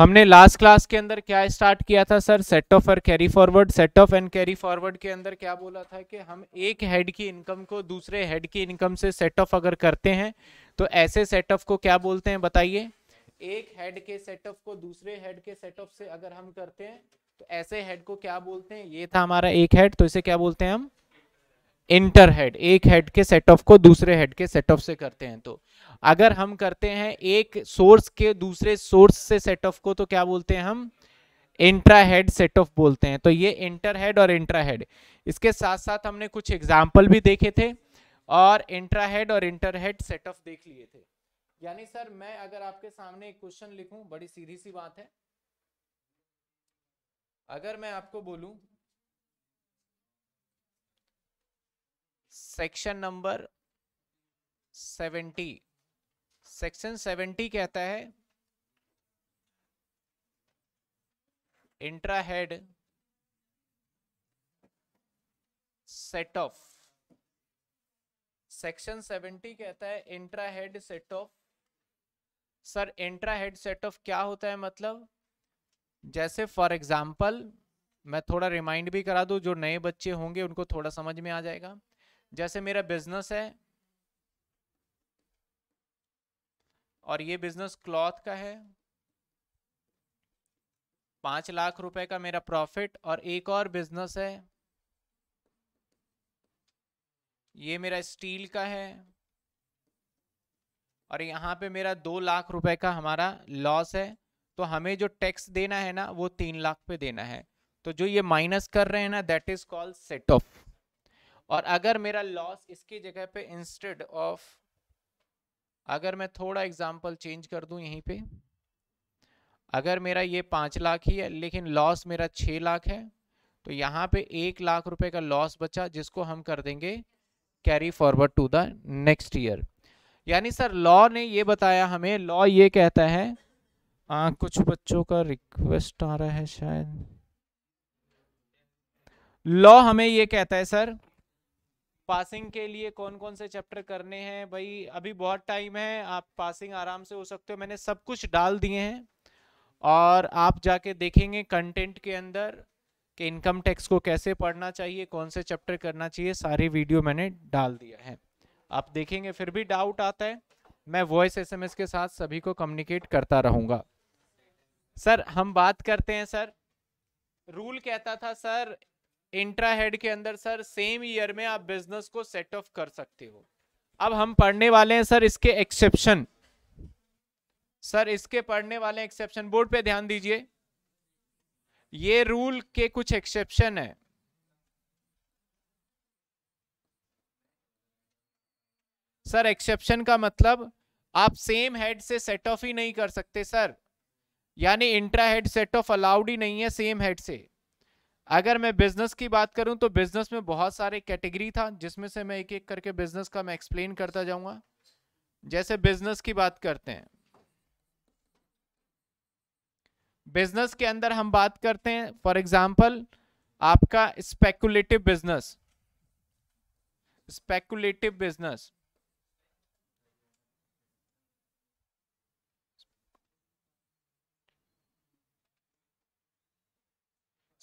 हमने last class के अंदर क्या स्टार्ट किया था सर सेट ऑफ और carry forward set off and carry forward के अंदर क्या बोला था कि हम एक हेड की इनकम को दूसरे हेड की इनकम से सेट ऑफ अगर करते हैं तो ऐसे सेट ऑफ को क्या बोलते हैं बताइए एक हेड के सेट ऑफ को दूसरे हेड के सेट ऑफ से अगर हम करते हैं तो ऐसे हेड को क्या बोलते हैं ये था हमारा एक हेड तो इसे क्या बोलते हैं हम इंटर हेड एक हेड के सेट ऑफ को दूसरे हेड के सेट ऑफ से करते हैं तो अगर हम करते हैं एक सोर्स के दूसरे सोर्स से सेट ऑफ को तो क्या बोलते हैं हम इंट्राहेड सेट ऑफ बोलते हैं तो ये इंटरहेड और इंट्राहेड इसके साथ साथ हमने कुछ एग्जाम्पल भी देखे थे और इंट्राहेड और इंटरहेड सेट ऑफ देख लिए थे यानी सर मैं अगर आपके सामने एक क्वेश्चन लिखूं बड़ी सीधी सी बात है अगर मैं आपको बोलूं section number seventy section seventy कहता है intra head set off section seventy कहता है intra head set off sir intra head set off क्या होता है मतलब जैसे फॉर एग्जाम्पल मैं थोड़ा रिमाइंड भी करा दूं जो नए बच्चे होंगे उनको थोड़ा समझ में आ जाएगा जैसे मेरा बिजनेस है और ये बिजनेस क्लॉथ का है पांच लाख रुपए का मेरा प्रॉफिट और एक और बिजनेस है ये मेरा स्टील का है और यहाँ पे मेरा दो लाख रुपए का हमारा लॉस है तो हमें जो टैक्स देना है ना वो तीन लाख पे देना है तो जो ये माइनस कर रहे हैं ना that is called set off और अगर मेरा लॉस इसकी जगह पे इंस्टेड ऑफ अगर मैं थोड़ा एग्जाम्पल चेंज कर दूं यहीं पे अगर मेरा ये पाँच लाख ही है लेकिन लॉस मेरा छः लाख है तो यहाँ पे एक लाख रुपए का लॉस बचा जिसको हम कर देंगे carry forward to the next year यानी सर लॉ ने ये बताया हमें लॉ ये कहता है आ, कुछ बच्चों का रिक्वेस्ट आ रहा है शायद लॉ हमें ये कहता है सर पासिंग के लिए कौन कौन से चैप्टर करने हैं भाई अभी बहुत टाइम है आप पासिंग आराम से हो सकते हो मैंने सब कुछ डाल दिए हैं और आप जाके देखेंगे कंटेंट के अंदर कि इनकम टैक्स को कैसे पढ़ना चाहिए कौन से चैप्टर करना चाहिए सारी वीडियो मैंने डाल दिया है आप देखेंगे फिर भी डाउट आता है मैं वॉइस एसएमएस के साथ सभी को कम्युनिकेट करता रहूँगा सर हम बात करते हैं सर रूल कहता था सर इंट्रा हेड के अंदर सर सेम ईयर में आप बिजनेस को सेट ऑफ कर सकते हो अब हम पढ़ने वाले हैं सर इसके एक्सेप्शन सर इसके पढ़ने वाले एक्सेप्शन बोर्ड पे ध्यान दीजिए ये रूल के कुछ एक्सेप्शन है सर एक्सेप्शन का मतलब आप सेम हेड से सेट ऑफ ही नहीं कर सकते सर यानी intra head set off allowed ही नहीं है सेम हेड से अगर मैं बिजनेस की बात करूं तो बिजनेस में बहुत सारे कैटेगरी था जिसमें से मैं एक एक करके बिजनेस का मैं एक्सप्लेन करता जाऊंगा जैसे बिजनेस की बात करते हैं बिजनेस के अंदर हम बात करते हैं फॉर एग्जाम्पल आपका speculative business speculative business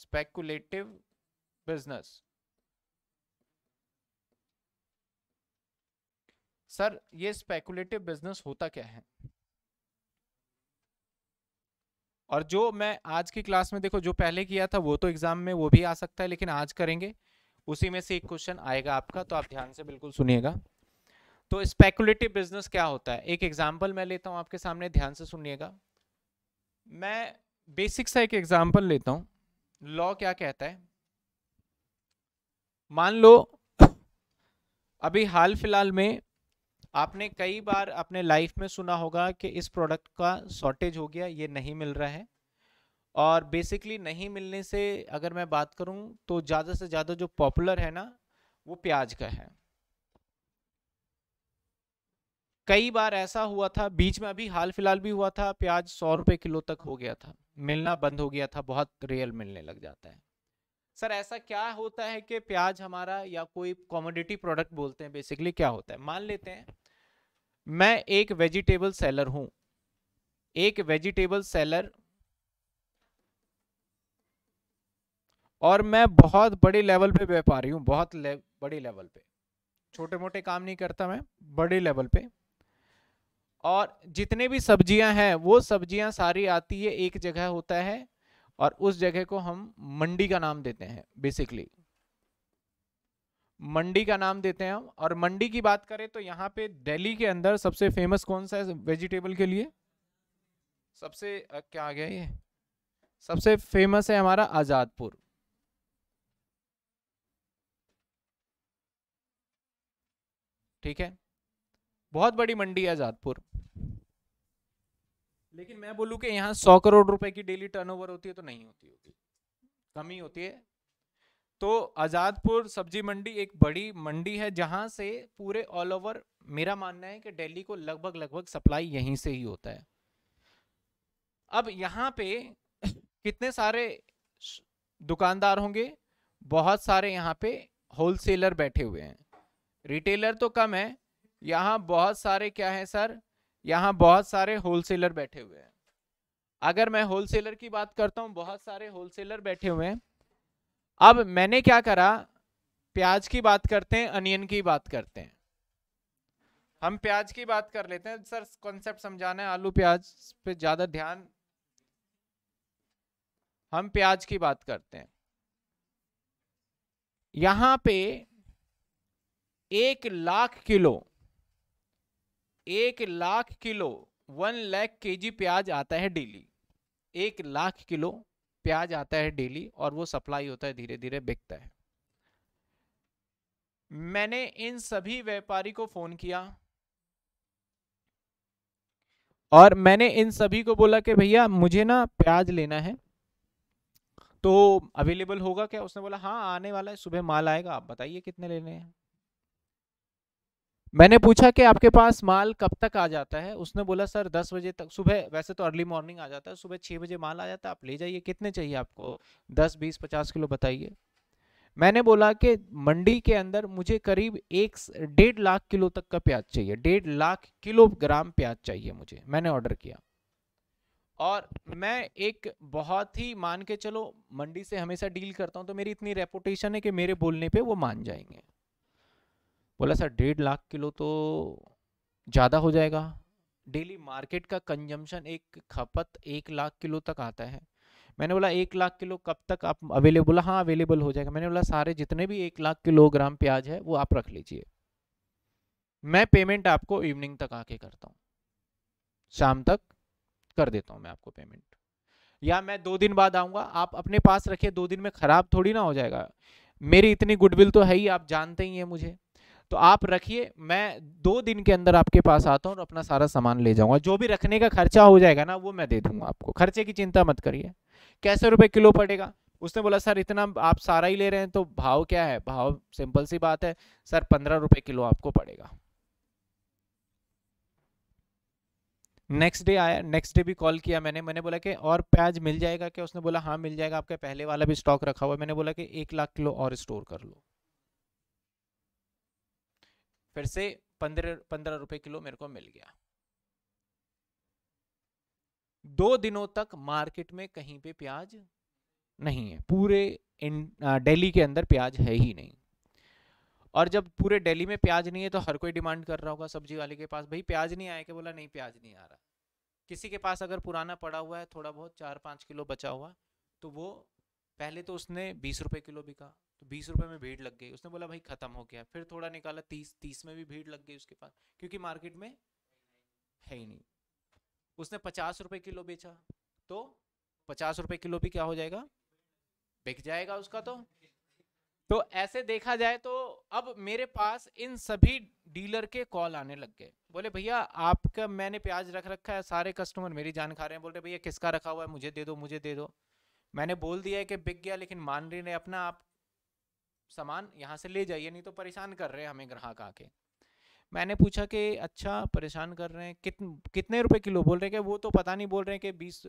speculative business sir ये स्पेकुलेटिव बिजनेस होता क्या है और जो मैं आज की क्लास में देखो जो पहले किया था वो तो एग्जाम में वो भी आ सकता है लेकिन आज करेंगे उसी में से एक क्वेश्चन आएगा आपका तो आप ध्यान से बिल्कुल सुनिएगा तो स्पेकुलेटिव बिजनेस क्या होता है एक एग्जाम्पल मैं लेता हूँ आपके सामने ध्यान से सुनिएगा मैं बेसिक सा एक एग्जाम्पल लेता हूँ लॉ क्या कहता है मान लो अभी हाल फिलहाल में आपने कई बार अपने लाइफ में सुना होगा कि इस प्रोडक्ट का शॉर्टेज हो गया ये नहीं मिल रहा है और बेसिकली नहीं मिलने से अगर मैं बात करूं तो ज़्यादा से ज़्यादा जो पॉपुलर है ना वो प्याज का है कई बार ऐसा हुआ था बीच में अभी हाल फिलहाल भी हुआ था प्याज सौ रुपए किलो तक हो गया था मिलना बंद हो गया था बहुत रियल मिलने लग जाता है सर ऐसा क्या होता है कि प्याज हमारा या कोई कॉमोडिटी प्रोडक्ट बोलते हैं बेसिकली क्या होता है मान लेते हैं मैं एक वेजिटेबल सेलर हूं एक वेजिटेबल सेलर और मैं बहुत बड़े लेवल पे व्यापारी हूँ बहुत ले, बड़े लेवल पे छोटे मोटे काम नहीं करता मैं बड़े लेवल पे और जितने भी सब्जियां हैं वो सब्जियां सारी आती है एक जगह होता है और उस जगह को हम मंडी का नाम देते हैं बेसिकली मंडी का नाम देते हैं हम और मंडी की बात करें तो यहाँ पे दिल्ली के अंदर सबसे फेमस कौन सा है वेजिटेबल के लिए सबसे क्या आ गया ये सबसे फेमस है हमारा आज़ादपुर ठीक है बहुत बड़ी मंडी है आजादपुर लेकिन मैं बोलूं कि यहाँ सौ करोड़ रुपए की डेली टर्नओवर होती है तो नहीं होती होती कमी होती है तो आज़ादपुर सब्जी मंडी एक बड़ी मंडी है जहां से पूरे ऑल ओवर मेरा मानना है कि दिल्ली को लगभग लगभग सप्लाई यहीं से ही होता है अब यहाँ पे कितने सारे दुकानदार होंगे बहुत सारे यहाँ पे होलसेलर बैठे हुए हैं रिटेलर तो कम है यहाँ बहुत सारे क्या है सर यहाँ बहुत सारे होलसेलर बैठे हुए हैं अगर मैं होलसेलर की बात करता हूं बहुत सारे होलसेलर बैठे हुए हैं अब मैंने क्या करा प्याज की बात करते हैं अनियन की बात करते हैं हम प्याज की बात कर लेते हैं सर कॉन्सेप्ट समझाना है आलू प्याज पे ज़्यादा ध्यान हम प्याज की बात करते हैं यहां पे एक लाख किलो एक लाख किलो वन लाख के जी प्याज आता है डेली एक लाख किलो प्याज आता है डेली और वो सप्लाई होता है धीरे धीरे बिकता है मैंने इन सभी व्यापारी को फोन किया और मैंने इन सभी को बोला कि भैया मुझे ना प्याज लेना है तो अवेलेबल होगा क्या उसने बोला हाँ आने वाला है सुबह माल आएगा आप बताइए कितने लेने हैं मैंने पूछा कि आपके पास माल कब तक आ जाता है उसने बोला सर दस बजे तक सुबह वैसे तो अर्ली मॉर्निंग आ जाता है सुबह छः बजे माल आ जाता है आप ले जाइए कितने चाहिए आपको दस बीस पचास किलो बताइए मैंने बोला कि मंडी के अंदर मुझे करीब एक डेढ़ लाख किलो तक का प्याज चाहिए डेढ़ लाख किलोग्राम प्याज चाहिए मुझे मैंने ऑर्डर किया और मैं एक बहुत ही मान के चलो मंडी से हमेशा डील करता हूँ तो मेरी इतनी रेपुटेशन है कि मेरे बोलने पे वो मान जाएंगे बोला सर डेढ़ लाख किलो तो ज़्यादा हो जाएगा डेली मार्केट का कंजम्पशन एक खपत एक लाख किलो तक आता है मैंने बोला एक लाख किलो कब तक आप अवेलेबल हाँ अवेलेबल हो जाएगा मैंने बोला सारे जितने भी एक लाख किलोग्राम प्याज है वो आप रख लीजिए मैं पेमेंट आपको इवनिंग तक आके करता हूँ शाम तक कर देता हूँ मैं आपको पेमेंट या मैं दो दिन बाद आऊँगा आप अपने पास रखिए दो दिन में ख़राब थोड़ी ना हो जाएगा मेरी इतनी गुडविल तो है ही आप जानते ही हैं मुझे तो आप रखिए मैं दो दिन के अंदर आपके पास आता हूँ और अपना सारा सामान ले जाऊँगा जो भी रखने का खर्चा हो जाएगा ना वो मैं दे दूंगा आपको खर्चे की चिंता मत करिए कैसे रुपये किलो पड़ेगा उसने बोला सर इतना आप सारा ही ले रहे हैं तो भाव क्या है भाव सिंपल सी बात है सर पंद्रह रुपये किलो आपको पड़ेगा नेक्स्ट डे आया नेक्स्ट डे भी कॉल किया मैंने मैंने बोला कि और प्याज मिल जाएगा क्या उसने बोला हाँ मिल जाएगा आपके पहले वाला भी स्टॉक रखा हुआ है मैंने बोला कि एक लाख किलो और स्टोर कर लो फिर से पंद्रह पंद्रह रुपए किलो मेरे को मिल गया दो दिनों तक मार्केट में कहीं पे प्याज नहीं है पूरे दिल्ली के अंदर प्याज है ही नहीं और जब पूरे दिल्ली में प्याज नहीं है तो हर कोई डिमांड कर रहा होगा सब्जी वाले के पास भाई प्याज नहीं आया के बोला नहीं प्याज नहीं आ रहा किसी के पास अगर पुराना पड़ा हुआ है थोड़ा बहुत चार पाँच किलो बचा हुआ तो वो पहले तो उसने बीस रुपए किलो बिका तो बीस रुपये में भीड़ लग गई उसने बोला भाई ख़त्म हो गया फिर थोड़ा निकाला तीस तीस में भी भीड़ लग गई उसके पास क्योंकि मार्केट में है ही नहीं उसने पचास रुपये किलो बेचा तो पचास रुपये किलो भी क्या हो जाएगा बिक जाएगा उसका तो तो ऐसे देखा जाए तो अब मेरे पास इन सभी डीलर के कॉल आने लग गए बोले भैया आपका मैंने प्याज रख रखा है सारे कस्टमर मेरी जान खा रहे हैं बोल रहे भैया किसका रखा हुआ है मुझे दे दो मुझे दे दो मैंने बोल दिया है कि बिक गया लेकिन मान रही नहीं अपना आप सामान यहाँ से ले जाइए नहीं तो परेशान कर रहे हैं हमें ग्राहक आके मैंने पूछा कि अच्छा परेशान कर रहे हैं कितन कितने रुपए किलो बोल रहे हैं कि वो तो पता नहीं बोल रहे हैं कि बीस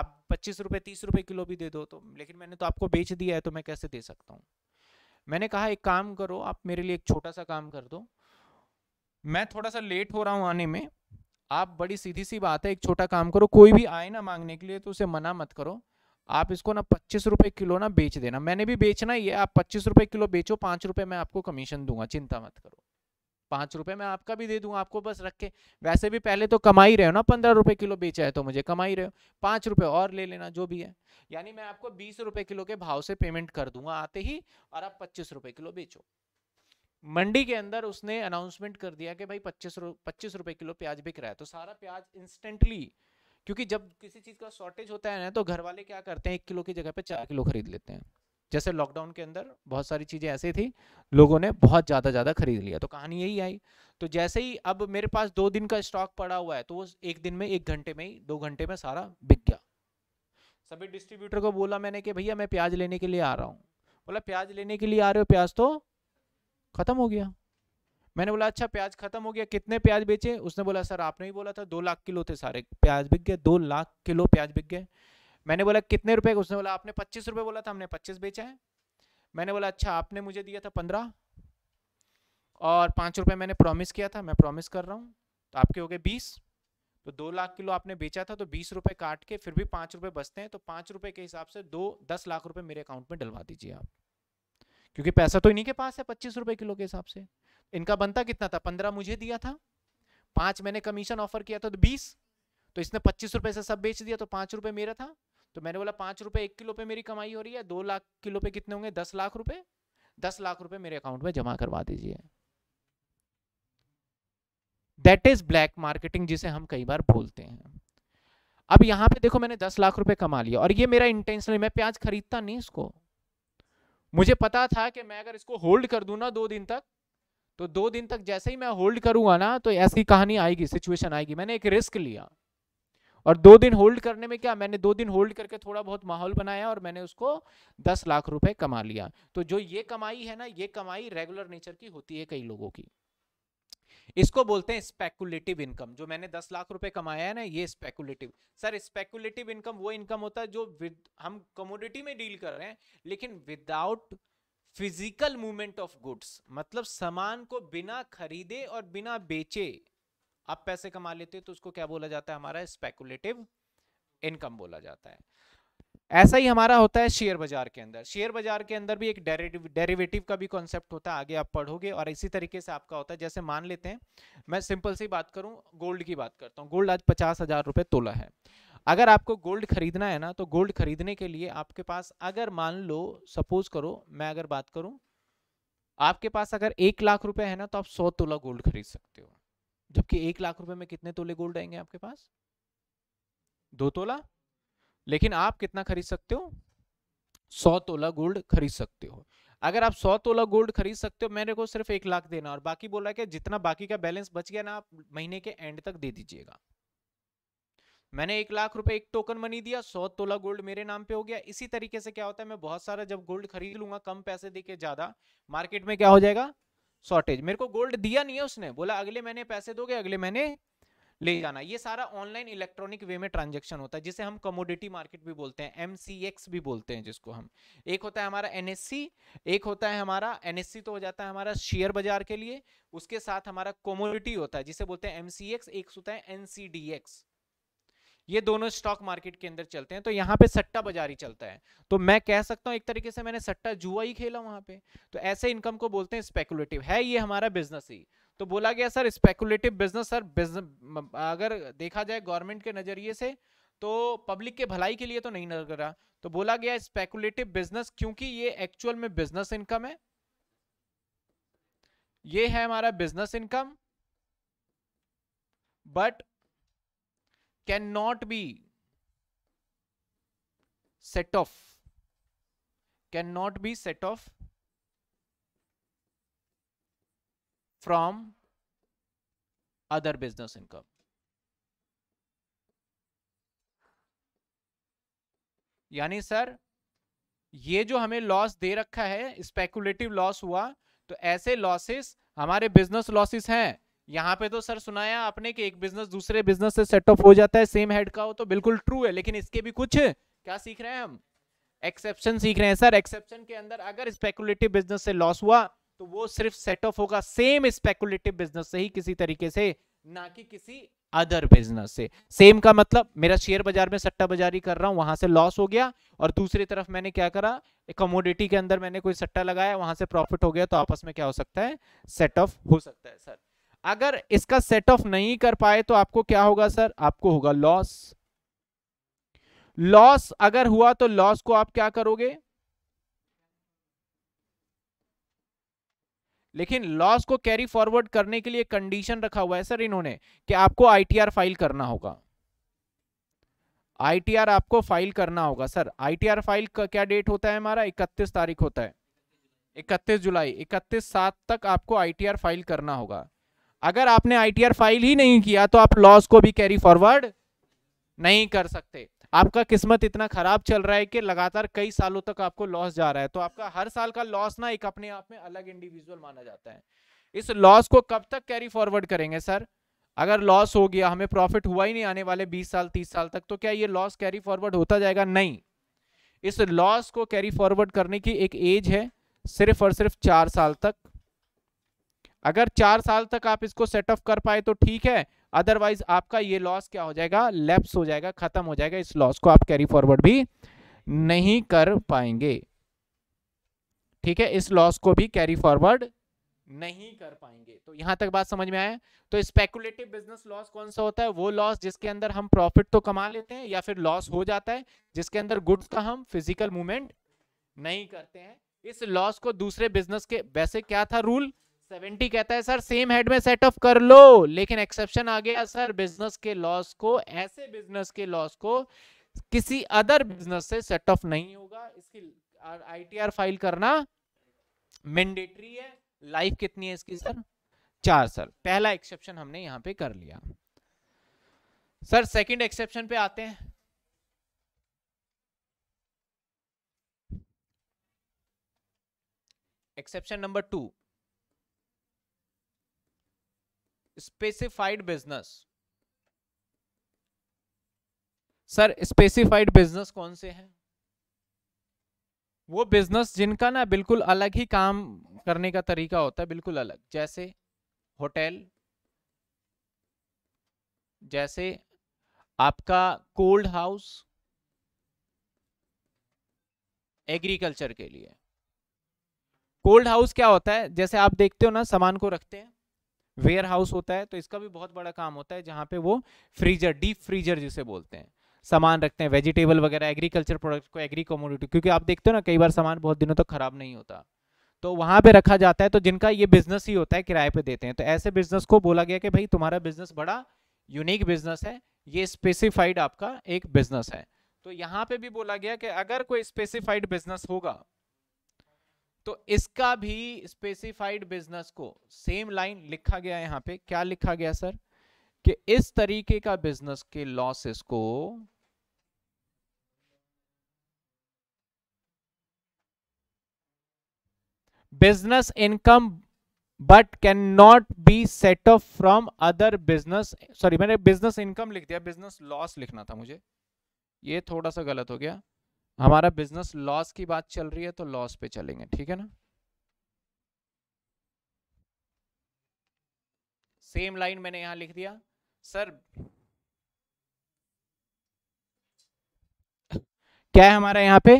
आप पच्चीस रुपये तीस रुपये किलो भी दे दो तो लेकिन मैंने तो आपको बेच दिया है तो मैं कैसे दे सकता हूँ मैंने कहा एक काम करो आप मेरे लिए एक छोटा सा काम कर दो मैं थोड़ा सा लेट हो रहा हूँ आने में आप बड़ी सीधी सी बात है एक छोटा काम करो कोई भी आए ना मांगने के लिए तो उसे मना मत करो आप इसको ना पच्चीस रुपये किलो ना बेच देना मैंने भी बेचना ही है आप पच्चीस रुपये किलो बेचो पाँच रुपये मैं आपको कमीशन दूंगा चिंता मत करो पाँच रुपये मैं आपका भी दे दूंगा आपको बस रख के वैसे भी पहले तो कमा ही रहे हो ना पंद्रह रुपये किलो बेचा है तो मुझे कमा ही रहे हो पाँच रुपये और ले लेना जो भी है यानी मैं आपको बीस रुपये किलो के भाव से पेमेंट कर दूंगा आते ही और आप पच्चीस रुपये किलो बेचो मंडी के अंदर उसने अनाउंसमेंट कर दिया कि भाई पच्चीस पच्चीस रुपये किलो प्याज बिक रहा है तो सारा प्याज इंस्टेंटली क्योंकि जब किसी चीज़ का शॉर्टेज होता है ना तो घर वाले क्या करते हैं एक किलो की जगह पे चार किलो खरीद लेते हैं जैसे लॉकडाउन के अंदर बहुत सारी चीज़ें ऐसी थी लोगों ने बहुत ज़्यादा ज़्यादा खरीद लिया तो कहानी यही आई तो जैसे ही अब मेरे पास दो दिन का स्टॉक पड़ा हुआ है तो वो एक दिन में एक घंटे में ही दो घंटे में सारा बिक गया सभी डिस्ट्रीब्यूटर को बोला मैंने कि भैया मैं प्याज लेने के लिए आ रहा हूँ बोला प्याज लेने के लिए आ रहे हो प्याज तो ख़त्म हो गया मैंने बोला अच्छा प्याज खत्म हो गया कितने प्याज बेचे उसने बोला सर आपने ही बोला था दो लाख किलो थे सारे प्याज बिक गए दो लाख किलो प्याज बिक गए मैंने बोला कितने रुपए उसने बोला आपने पच्चीस रुपए बोला था हमने पच्चीस बेचा है मैंने बोला अच्छा आपने मुझे दिया था पंद्रह और पाँच रुपये मैंने प्रॉमिस किया था मैं प्रॉमिस कर रहा हूँ तो आपके हो गए बीस तो दो लाख किलो आपने बेचा था तो बीस रुपये काट के फिर भी पाँच रुपये बचते हैं तो पाँच रुपये के हिसाब से दो दस लाख रुपये मेरे अकाउंट में डलवा दीजिए आप क्योंकि पैसा तो इन्हीं के पास है पच्चीस रुपये किलो के हिसाब से इनका बनता कितना था पंद्रह मुझे दिया था पांच मैंने कमीशन ऑफर किया था तो बीस तो इसने पच्चीस रुपए से सब बेच दिया तो पांच रुपए मेरा था तो मैंने बोला पांच रुपए एक किलो पे मेरी कमाई हो रही है दो लाख किलो पे कितने होंगे दस लाख रुपए दस लाख रुपए मेरे अकाउंट में जमा करवा दीजिए दैट इज ब्लैक मार्केटिंग जिसे हम कई बार बोलते हैं अब यहां पे देखो मैंने दस लाख रुपए कमा लिया और ये मेरा है मैं प्याज खरीदता नहीं इसको मुझे पता था कि मैं अगर इसको होल्ड कर दू ना दो दिन तक तो दो दिन तक जैसे ही मैं होल्ड करूंगा ना तो ऐसी कहानी आएगी सिचुएशन आएगी मैंने एक रिस्क लिया और दो दिन होल्ड करने में क्या मैंने दो दिन होल्ड करके थोड़ा बहुत माहौल बनाया और मैंने उसको दस लाख रुपए कमा लिया तो जो ये कमाई है ना ये कमाई रेगुलर नेचर की होती है कई लोगों की इसको बोलते हैं स्पेकुलेटिव इनकम जो मैंने दस लाख रुपए कमाया है ना ये स्पेकुलेटिव सर स्पेकुलेटिव इनकम वो इनकम होता है जो हम कमोडिटी में डील कर रहे हैं लेकिन without physical movement of goods मतलब सामान को बिना खरीदे और बिना बेचे आप पैसे कमा लेते हो तो उसको क्या बोला जाता है हमारा स्पेकुलेटिव इनकम बोला जाता है ऐसा ही हमारा होता है शेयर बाजार के अंदर शेयर बाजार के अंदर भी एक डेरिवेटिव का भी कॉन्सेप्ट होता है आगे आप पढ़ोगे और इसी तरीके से आपका होता है जैसे मान लेते हैं मैं सिंपल सी बात करूं गोल्ड की बात करता हूं गोल्ड आज पचास हजार रुपए तोला है अगर आपको गोल्ड खरीदना है ना तो गोल्ड खरीदने के लिए आपके पास अगर मान लो सपोज करो मैं अगर बात करूं आपके पास अगर एक लाख रुपए है ना तो आप सौ तोला गोल्ड खरीद सकते हो जबकि एक लाख रुपए में कितने तोले गोल्ड आएंगे आपके पास दो तोला लेकिन आप कितना खरीद सकते हो सौ तोला गोल्ड खरीद सकते हो अगर आप सौ तोला गोल्ड खरीद सकते हो मेरे को सिर्फ एक लाख देना और बाकी बोला कि जितना बाकी का बैलेंस बच गया ना आप महीने के एंड तक दे दीजिएगा मैंने एक लाख रुपए एक टोकन मनी दिया सौ तोला गोल्ड मेरे नाम पे हो गया इसी तरीके से क्या होता है मैं बहुत सारा जब गोल्ड खरीद लूंगा कम पैसे देके ज्यादा मार्केट में क्या हो जाएगा शॉर्टेज मेरे को गोल्ड दिया नहीं है उसने बोला अगले महीने पैसे दोगे अगले महीने ले जाना ये सारा ऑनलाइन इलेक्ट्रॉनिक वे में ट्रांजेक्शन होता है जिसे हम कमोडिटी मार्केट भी बोलते हैं एम भी बोलते हैं जिसको हम एक होता है हमारा एन एक होता है हमारा एन तो हो जाता है हमारा शेयर बाजार के लिए उसके साथ हमारा कमोडिटी होता है जिसे बोलते हैं एम एक होता है एन ये दोनों स्टॉक मार्केट के अंदर चलते हैं तो यहाँ पे सट्टा बाजारी चलता है तो मैं कह सकता हूँ एक तरीके से मैंने सट्टा जुआ ही खेला वहां पे तो ऐसे इनकम को बोलते हैं स्पेकुलेटिव है ये हमारा बिजनेस ही तो बोला गया sir speculative business sir business अगर देखा जाए गवर्नमेंट के नज़रिए से तो पब्लिक के भलाई के लिए तो नहीं नजर रहा तो बोला गया स्पेकुलेटिव बिजनेस क्योंकि ये एक्चुअल में बिजनेस इनकम है ये है हमारा business income but cannot be set off cannot be set off from other business income यानी सर ये जो हमें लॉस दे रखा है स्पेकुलेटिव लॉस हुआ तो ऐसे लॉसेस हमारे बिजनेस लॉसेस हैं यहाँ पे तो सर सुनाया आपने कि एक बिजनेस दूसरे बिजनेस से सेट ऑफ हो जाता है सेम हेड का हो तो बिल्कुल ट्रू है लेकिन इसके भी कुछ क्या सीख रहे हैं हम एक्सेप्शन सीख रहे हैं सर एक्सेप्शन के अंदर अगर स्पेकुलेटिव बिजनेस से लॉस हुआ तो वो सिर्फ सेट ऑफ होगा सेम स्पेकुलेटिव बिजनेस से ही किसी तरीके से ना कि किसी अदर बिजनेस से सेम का मतलब मेरा शेयर बाजार में सट्टा बाजारी कर रहा हूँ वहां से लॉस हो गया और दूसरी तरफ मैंने क्या करा कमोडिटी के अंदर मैंने कोई सट्टा लगाया वहां से प्रॉफिट हो गया तो आपस में क्या हो सकता है सेट ऑफ हो सकता है सर अगर इसका सेट ऑफ नहीं कर पाए तो आपको क्या होगा सर आपको होगा लॉस लॉस अगर हुआ तो लॉस को आप क्या करोगे लेकिन लॉस को कैरी फॉरवर्ड करने के लिए कंडीशन रखा हुआ है सर इन्होंने कि आपको आईटीआर फाइल करना होगा आईटीआर आपको फाइल करना होगा सर आईटीआर फाइल का क्या डेट होता है हमारा इकतीस तारीख होता है इकतीस जुलाई इकतीस सात तक आपको आईटीआर फाइल करना होगा अगर आपने आई फाइल ही नहीं किया तो आप लॉस को भी कैरी फॉरवर्ड नहीं कर सकते आपका किस्मत इतना खराब चल रहा है कि लगातार कई सालों तक आपको लॉस जा रहा है तो आपका हर साल का लॉस ना एक अपने आप में अलग इंडिविजुअल माना जाता है इस लॉस को कब तक कैरी फॉरवर्ड करेंगे सर अगर लॉस हो गया हमें प्रॉफिट हुआ ही नहीं आने वाले 20 साल 30 साल तक तो क्या ये लॉस कैरी फॉरवर्ड होता जाएगा नहीं इस लॉस को कैरी फॉरवर्ड करने की एक एज है सिर्फ और सिर्फ चार साल तक अगर चार साल तक आप इसको सेट ऑफ कर पाए तो ठीक है अदरवाइज आपका ये लॉस क्या हो जाएगा लेप्स हो जाएगा खत्म हो जाएगा इस लॉस को आप कैरी फॉरवर्ड भी नहीं कर पाएंगे ठीक है इस लॉस को भी कैरी फॉरवर्ड नहीं कर पाएंगे तो यहां तक बात समझ में आया तो स्पेकुलेटिव बिजनेस लॉस कौन सा होता है वो लॉस जिसके अंदर हम प्रॉफिट तो कमा लेते हैं या फिर लॉस हो जाता है जिसके अंदर गुड्स का हम फिजिकल मूवमेंट नहीं करते हैं इस लॉस को दूसरे बिजनेस के वैसे क्या था रूल सेवेंटी कहता है सर सेम हेड में सेट ऑफ कर लो लेकिन एक्सेप्शन आ गया सर बिजनेस के लॉस को ऐसे बिजनेस के लॉस को किसी अदर बिजनेस से सेट ऑफ नहीं होगा इसकी आईटीआर फाइल करना मैंडेटरी है लाइफ कितनी है इसकी सर चार सर पहला एक्सेप्शन हमने यहां पे कर लिया सर सेकंड एक्सेप्शन पे आते हैं exception number two specified business sir specified business कौन से हैं वो बिजनेस जिनका ना बिल्कुल अलग ही काम करने का तरीका होता है बिल्कुल अलग जैसे होटल जैसे आपका कोल्ड हाउस एग्रीकल्चर के लिए कोल्ड हाउस क्या होता है जैसे आप देखते हो ना सामान को रखते हैं वेयर हाउस होता है तो इसका भी बहुत बड़ा काम होता है जहाँ पे वो फ्रीजर डीप फ्रीजर जिसे बोलते हैं सामान रखते हैं वेजिटेबल वगैरह एग्रीकल्चर प्रोडक्ट को एग्री कम्योडिटी क्योंकि आप देखते हो ना कई बार सामान बहुत दिनों तक तो खराब नहीं होता तो वहाँ पे रखा जाता है तो जिनका ये बिजनेस ही होता है किराए पे देते हैं तो ऐसे बिजनेस को बोला गया कि भाई तुम्हारा बिजनेस बड़ा यूनिक बिजनेस है ये स्पेसिफाइड आपका एक बिजनेस है तो यहाँ पे भी बोला गया कि अगर कोई स्पेसिफाइड बिजनेस होगा तो इसका भी स्पेसिफाइड बिजनेस को सेम लाइन लिखा गया यहां पे क्या लिखा गया सर कि इस तरीके का बिजनेस के लॉसेस को business income but cannot be set off from other business sorry मैंने बिजनेस इनकम लिख दिया बिजनेस लॉस लिखना था मुझे ये थोड़ा सा गलत हो गया हमारा बिजनेस लॉस की बात चल रही है तो लॉस पे चलेंगे ठीक है ना सेम लाइन मैंने यहां लिख दिया सर क्या है हमारा यहाँ पे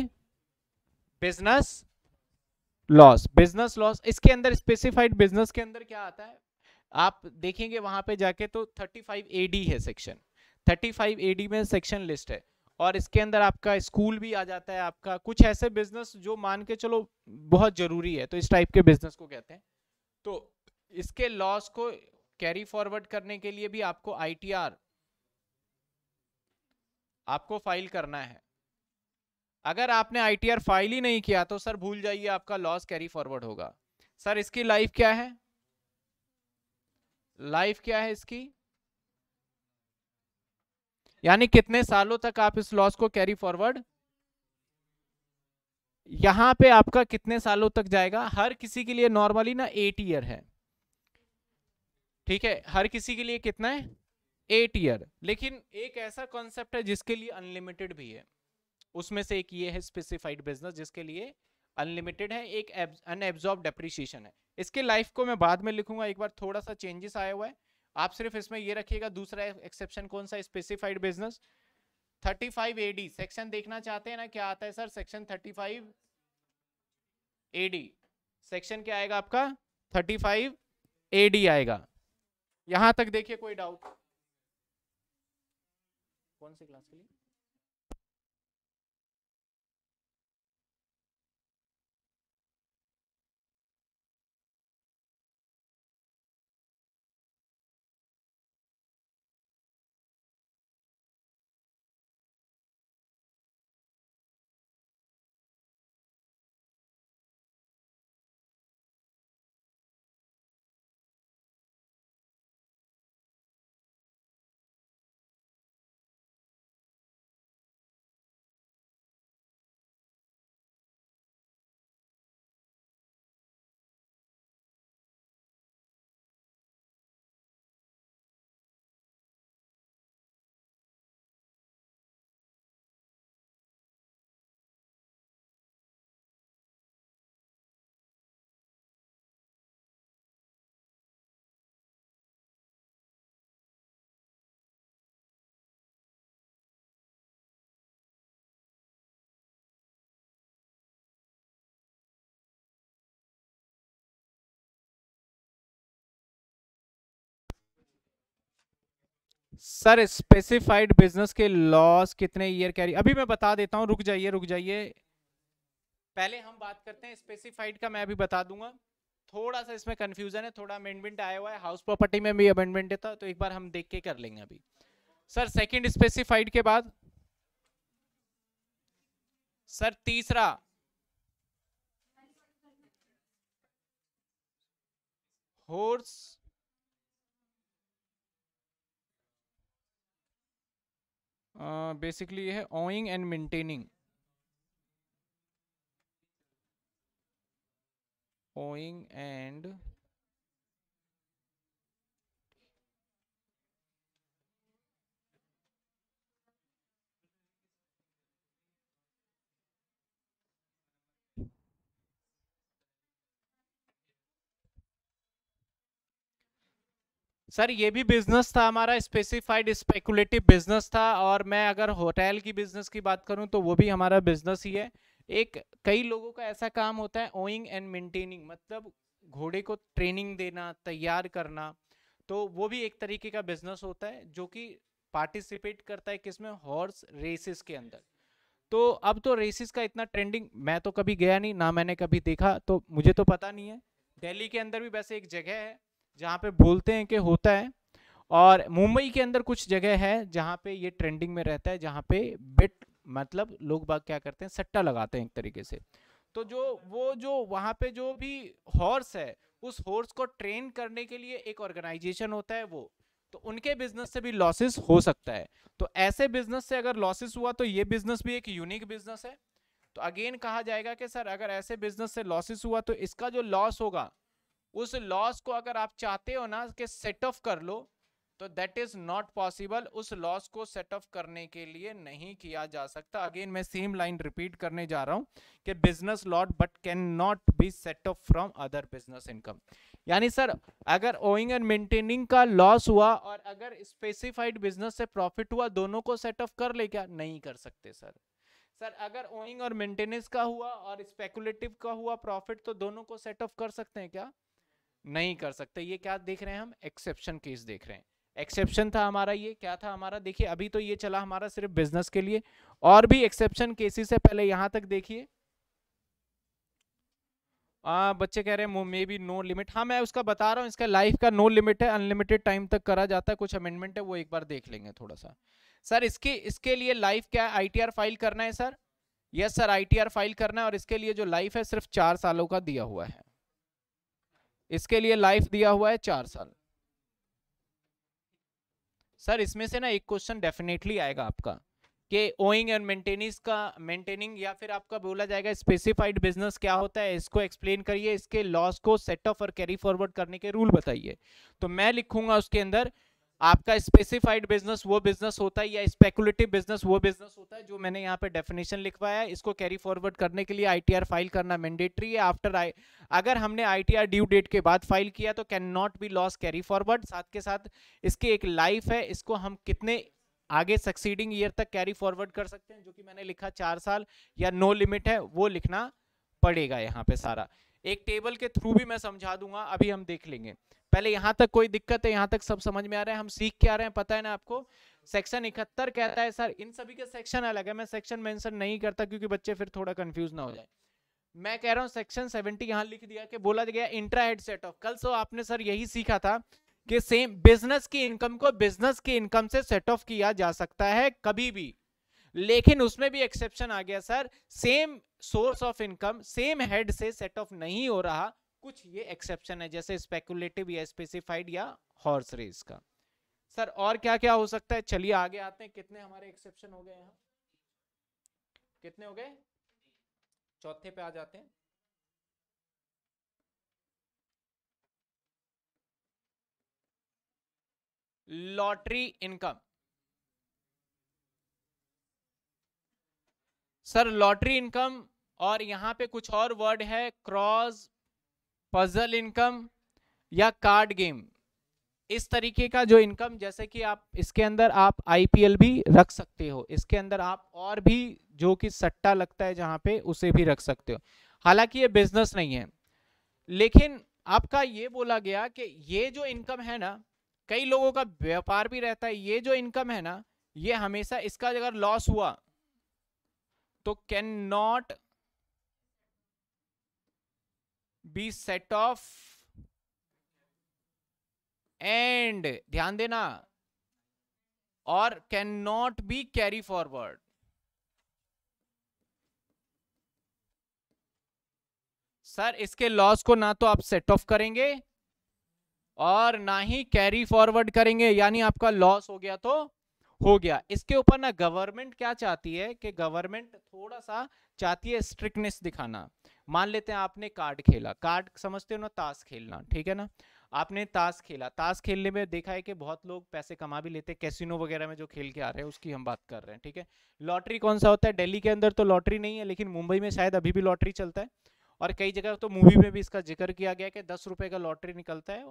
बिजनेस लॉस बिजनेस लॉस इसके अंदर स्पेसिफाइड बिजनेस के अंदर क्या आता है आप देखेंगे वहां पे जाके तो 35 एडी है सेक्शन 35 एडी में सेक्शन लिस्ट है और इसके अंदर आपका स्कूल भी आ जाता है आपका कुछ ऐसे बिजनेस जो मान के चलो बहुत ज़रूरी है तो इस टाइप के बिजनेस को कहते हैं तो इसके लॉस को कैरी फॉरवर्ड करने के लिए भी आपको आईटीआर आपको फाइल करना है अगर आपने आईटीआर फाइल ही नहीं किया तो सर भूल जाइए आपका लॉस कैरी फॉरवर्ड होगा सर इसकी लाइफ क्या है लाइफ क्या है इसकी यानी कितने सालों तक आप इस लॉस को कैरी फॉरवर्ड यहां पे आपका कितने सालों तक जाएगा हर किसी के लिए नॉर्मली ना एट ईयर है ठीक है हर किसी के लिए कितना है एट ईयर लेकिन एक ऐसा कॉन्सेप्ट है जिसके लिए अनलिमिटेड भी है उसमें से एक ये है स्पेसिफाइड बिजनेस जिसके लिए अनलिमिटेड है एक अनएब्जॉर्ब डेप्रिसिएशन है इसके लाइफ को मैं बाद में लिखूंगा एक बार थोड़ा सा चेंजेस आया हुआ है आप सिर्फ इसमें ये रखिएगा दूसरा एक्सेप्शन कौन सा स्पेसिफाइड बिजनेस 35 एडी सेक्शन देखना चाहते हैं ना क्या आता है सर सेक्शन 35 एडी सेक्शन क्या आएगा आपका 35 एडी आएगा यहां तक देखिए कोई डाउट कौन सी क्लास के लिए सर स्पेसिफाइड बिजनेस के लॉस कितने ईयर कैरी अभी मैं बता देता हूं रुक जाइए रुक जाइए पहले हम बात करते हैं स्पेसिफाइड का मैं अभी बता दूंगा थोड़ा सा इसमें कंफ्यूजन है थोड़ा अमेंडमेंट आया हुआ है हाउस प्रॉपर्टी में भी अमेंडमेंट था तो एक बार हम देख के कर लेंगे अभी सर सेकंड स्पेसिफाइड के बाद सर तीसरा होर्स बेसिकली ये है owning and maintaining owning and sir ये भी बिजनेस था हमारा स्पेसिफाइड स्पेकुलेटिव बिजनेस था और मैं अगर होटल की बिजनेस की बात करूं तो वो भी हमारा बिजनेस ही है एक कई लोगों का ऐसा काम होता है ओइंग एंड मेंटेनिंग मतलब घोड़े को ट्रेनिंग देना तैयार करना तो वो भी एक तरीके का बिजनेस होता है जो कि पार्टिसिपेट करता है किसमें हॉर्स रेसिस के अंदर तो अब तो रेसिस का इतना ट्रेंडिंग मैं तो कभी गया नहीं ना मैंने कभी देखा तो मुझे तो पता नहीं है दिल्ली के अंदर भी वैसे एक जगह है जहाँ पे बोलते हैं कि होता है और मुंबई के अंदर कुछ जगह है जहाँ पे ये ट्रेंडिंग में रहता है जहाँ पे बिट मतलब लोग बाग क्या करते हैं सट्टा लगाते हैं एक तरीके से तो जो वो जो वहाँ पे जो भी हॉर्स है उस हॉर्स को ट्रेन करने के लिए एक ऑर्गेनाइजेशन होता है वो तो उनके बिजनेस से भी लॉसेस हो सकता है तो ऐसे बिजनेस से अगर लॉसेस हुआ तो ये बिजनेस भी एक यूनिक बिजनेस है तो अगेन कहा जाएगा कि सर अगर ऐसे बिजनेस से लॉसेस हुआ तो इसका जो लॉस होगा उस लॉस को अगर आप चाहते हो ना कि सेट ऑफ कर लो तो दैट इज नॉट पॉसिबल उस लॉस को सेट ऑफ करने के लिए नहीं किया जा सकता अगेन मैं सेम लाइन रिपीट करने जा रहा हूं कि business lot but cannot be set off from other business income यानी सर अगर ओइंग एंड मेंटेनिंग का लॉस हुआ और अगर स्पेसिफाइड बिजनेस से प्रॉफिट हुआ दोनों को सेट ऑफ कर ले क्या नहीं कर सकते सर सर अगर ओइंग और मेंटेनेंस का हुआ और स्पेकुलेटिव का हुआ प्रॉफिट तो दोनों को सेट ऑफ कर सकते हैं क्या नहीं कर सकते ये क्या देख रहे हैं हम एक्सेप्शन केस देख रहे हैं एक्सेप्शन था हमारा ये क्या था हमारा देखिए अभी तो ये चला हमारा सिर्फ बिजनेस के लिए और भी एक्सेप्शन केसेस है पहले यहाँ तक देखिए हाँ, बच्चे कह रहे हैं मे बी नो लिमिट हाँ मैं उसका बता रहा हूँ इसका लाइफ का नो लिमिट है अनलिमिटेड टाइम तक करा जाता है कुछ अमेंडमेंट है वो एक बार देख लेंगे थोड़ा सा सर इसके इसके लिए लाइफ क्या आई टी आर फाइल करना है sir yes sir I T R file करना है और इसके लिए जो लाइफ है सिर्फ चार सालों का दिया हुआ है इसके लिए लाइफ दिया हुआ है चार साल सर इसमें से ना एक क्वेश्चन डेफिनेटली आएगा आपका कि ओइंग एंड मेंटेनेंस का मेंटेनिंग या फिर आपका बोला जाएगा स्पेसिफाइड बिजनेस क्या होता है इसको एक्सप्लेन करिए इसके लॉस को सेट ऑफ और कैरी फॉरवर्ड करने के रूल बताइए तो मैं लिखूंगा उसके अंदर आपका स्पेसिफाइड बिजनेस वो बिजनेस होता है या स्पेकुलेटिव बिजनेस वो बिजनेस होता है जो मैंने यहाँ पे डेफिनेशन लिखवाया है इसको कैरी फॉरवर्ड करने के लिए आईटीआर फाइल करना मैंडेटरी है आफ्टर आई अगर हमने आईटीआर ड्यू डेट के बाद फाइल किया तो cannot be loss carry forward साथ के साथ इसकी एक लाइफ है इसको हम कितने आगे सक्सीडिंग ईयर तक कैरी फॉरवर्ड कर सकते हैं जो कि मैंने लिखा चार साल या नो no लिमिट है वो लिखना पड़ेगा यहाँ पे सारा एक टेबल के थ्रू भी मैं समझा दूंगा अभी हम देख लेंगे पहले यहां तक कोई दिक्कत है यहां तक सब समझ में आ रहा है हम सीख के आ रहे हैं पता है ना आपको सेक्शन इकहत्तर कहता है सर इन सभी के सेक्शन अलग है मैं सेक्शन मेंशन नहीं करता क्योंकि बच्चे फिर थोड़ा कंफ्यूज ना हो जाए मैं कह रहा हूँ सेक्शन सेवेंटी यहाँ लिख दिया कि बोला गया इंट्रा हेड सेट ऑफ कल सो आपने सर यही सीखा था कि सेम बिजनेस की इनकम को बिजनेस की इनकम से सेट ऑफ किया जा सकता है कभी भी लेकिन उसमें भी एक्सेप्शन आ गया sir same source of income same head से सेट ऑफ नहीं हो रहा कुछ ये एक्सेप्शन है जैसे स्पेकुलेटिव या स्पेसिफाइड या हॉर्स रेस का सर और क्या क्या हो सकता है चलिए आगे आते हैं कितने हमारे एक्सेप्शन हो गए यहाँ कितने हो गए चौथे पे आ जाते हैं lottery income sir lottery income और यहां पे कुछ और वर्ड है क्रॉस पजल इनकम या कार्ड गेम इस तरीके का जो इनकम जैसे कि आप इसके अंदर आप आईपीएल भी रख सकते हो इसके अंदर आप और भी जो कि सट्टा लगता है जहाँ पे उसे भी रख सकते हो हालांकि ये बिजनेस नहीं है लेकिन आपका ये बोला गया कि ये जो इनकम है ना कई लोगों का व्यापार भी रहता है ये जो इनकम है ना ये हमेशा इसका अगर लॉस हुआ तो cannot be set off and ध्यान देना और cannot be carry forward sir इसके लॉस को ना तो आप सेट ऑफ करेंगे और ना ही कैरी फॉरवर्ड करेंगे यानी आपका लॉस हो गया तो हो गया इसके ऊपर ना गवर्नमेंट क्या चाहती है कि गवर्नमेंट थोड़ा सा चाहती है स्ट्रिक्टनेस दिखाना मान लेते हैं आपने कार्ड खेला कार्ड समझते हो ना ताश खेलना ठीक है ना आपने ताश खेला ताश खेलने में देखा है कि बहुत लोग पैसे कमा भी लेते हैं कैसीनो वगैरह में जो खेल के आ रहे हैं उसकी हम बात कर रहे हैं ठीक है लॉटरी कौन सा होता है दिल्ली के अंदर तो लॉटरी नहीं है लेकिन मुंबई में शायद अभी भी लॉटरी चलता है और कई जगह तो मूवी में भी इसका जिक्र किया गया कि दस रुपये का लॉटरी निकलता है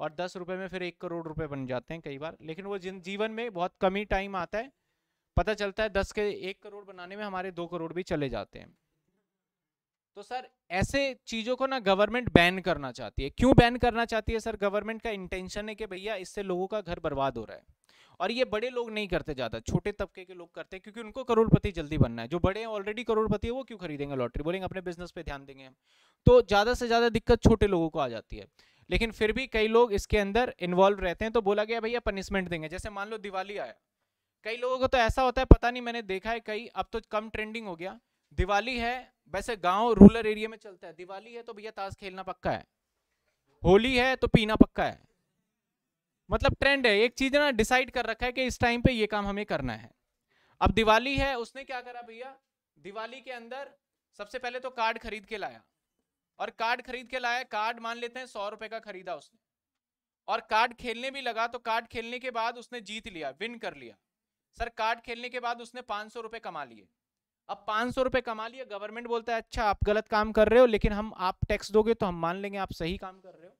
और दस रुपये में फिर एक करोड़ रुपये बन जाते हैं कई बार लेकिन वो जिन जीवन में बहुत कम ही टाइम आता है पता चलता है दस के एक करोड़ बनाने में हमारे दो करोड़ भी चले जाते हैं तो सर ऐसे चीज़ों को ना गवर्नमेंट बैन करना चाहती है क्यों बैन करना चाहती है सर गवर्नमेंट का इंटेंशन है कि भैया इससे लोगों का घर बर्बाद हो रहा है और ये बड़े लोग नहीं करते ज़्यादा छोटे तबके के लोग करते हैं क्योंकि उनको करोड़पति जल्दी बनना है जो बड़े ऑलरेडी करोड़पति है वो क्यों खरीदेंगे लॉटरी बोलेंगे अपने बिजनेस पे ध्यान देंगे हम तो ज़्यादा से ज़्यादा दिक्कत छोटे लोगों को आ जाती है लेकिन फिर भी कई लोग इसके अंदर इन्वॉल्व रहते हैं तो बोला गया भैया पनिशमेंट देंगे जैसे मान लो दिवाली आया कई लोगों को तो ऐसा होता है पता नहीं मैंने देखा है कई अब तो कम ट्रेंडिंग हो गया दिवाली है वैसे गांव रूरल एरिया में चलता है दिवाली है तो भैया ताश खेलना पक्का है होली है तो पीना पक्का है मतलब ट्रेंड है एक चीज ना डिसाइड कर रखा है कि इस टाइम पे ये काम हमें करना है अब दिवाली है उसने क्या करा भैया दिवाली के अंदर सबसे पहले तो कार्ड खरीद के लाया और कार्ड खरीद के लाया कार्ड मान लेते हैं सौ रुपए का खरीदा उसने और कार्ड खेलने भी लगा तो कार्ड खेलने के बाद उसने जीत लिया विन कर लिया सर कार्ड खेलने के बाद उसने पांच सौ रुपए कमा लिए अब पाँच सौ रुपये कमा लिए गवर्नमेंट बोलता है अच्छा आप गलत काम कर रहे हो लेकिन हम आप टैक्स दोगे तो हम मान लेंगे आप सही काम कर रहे हो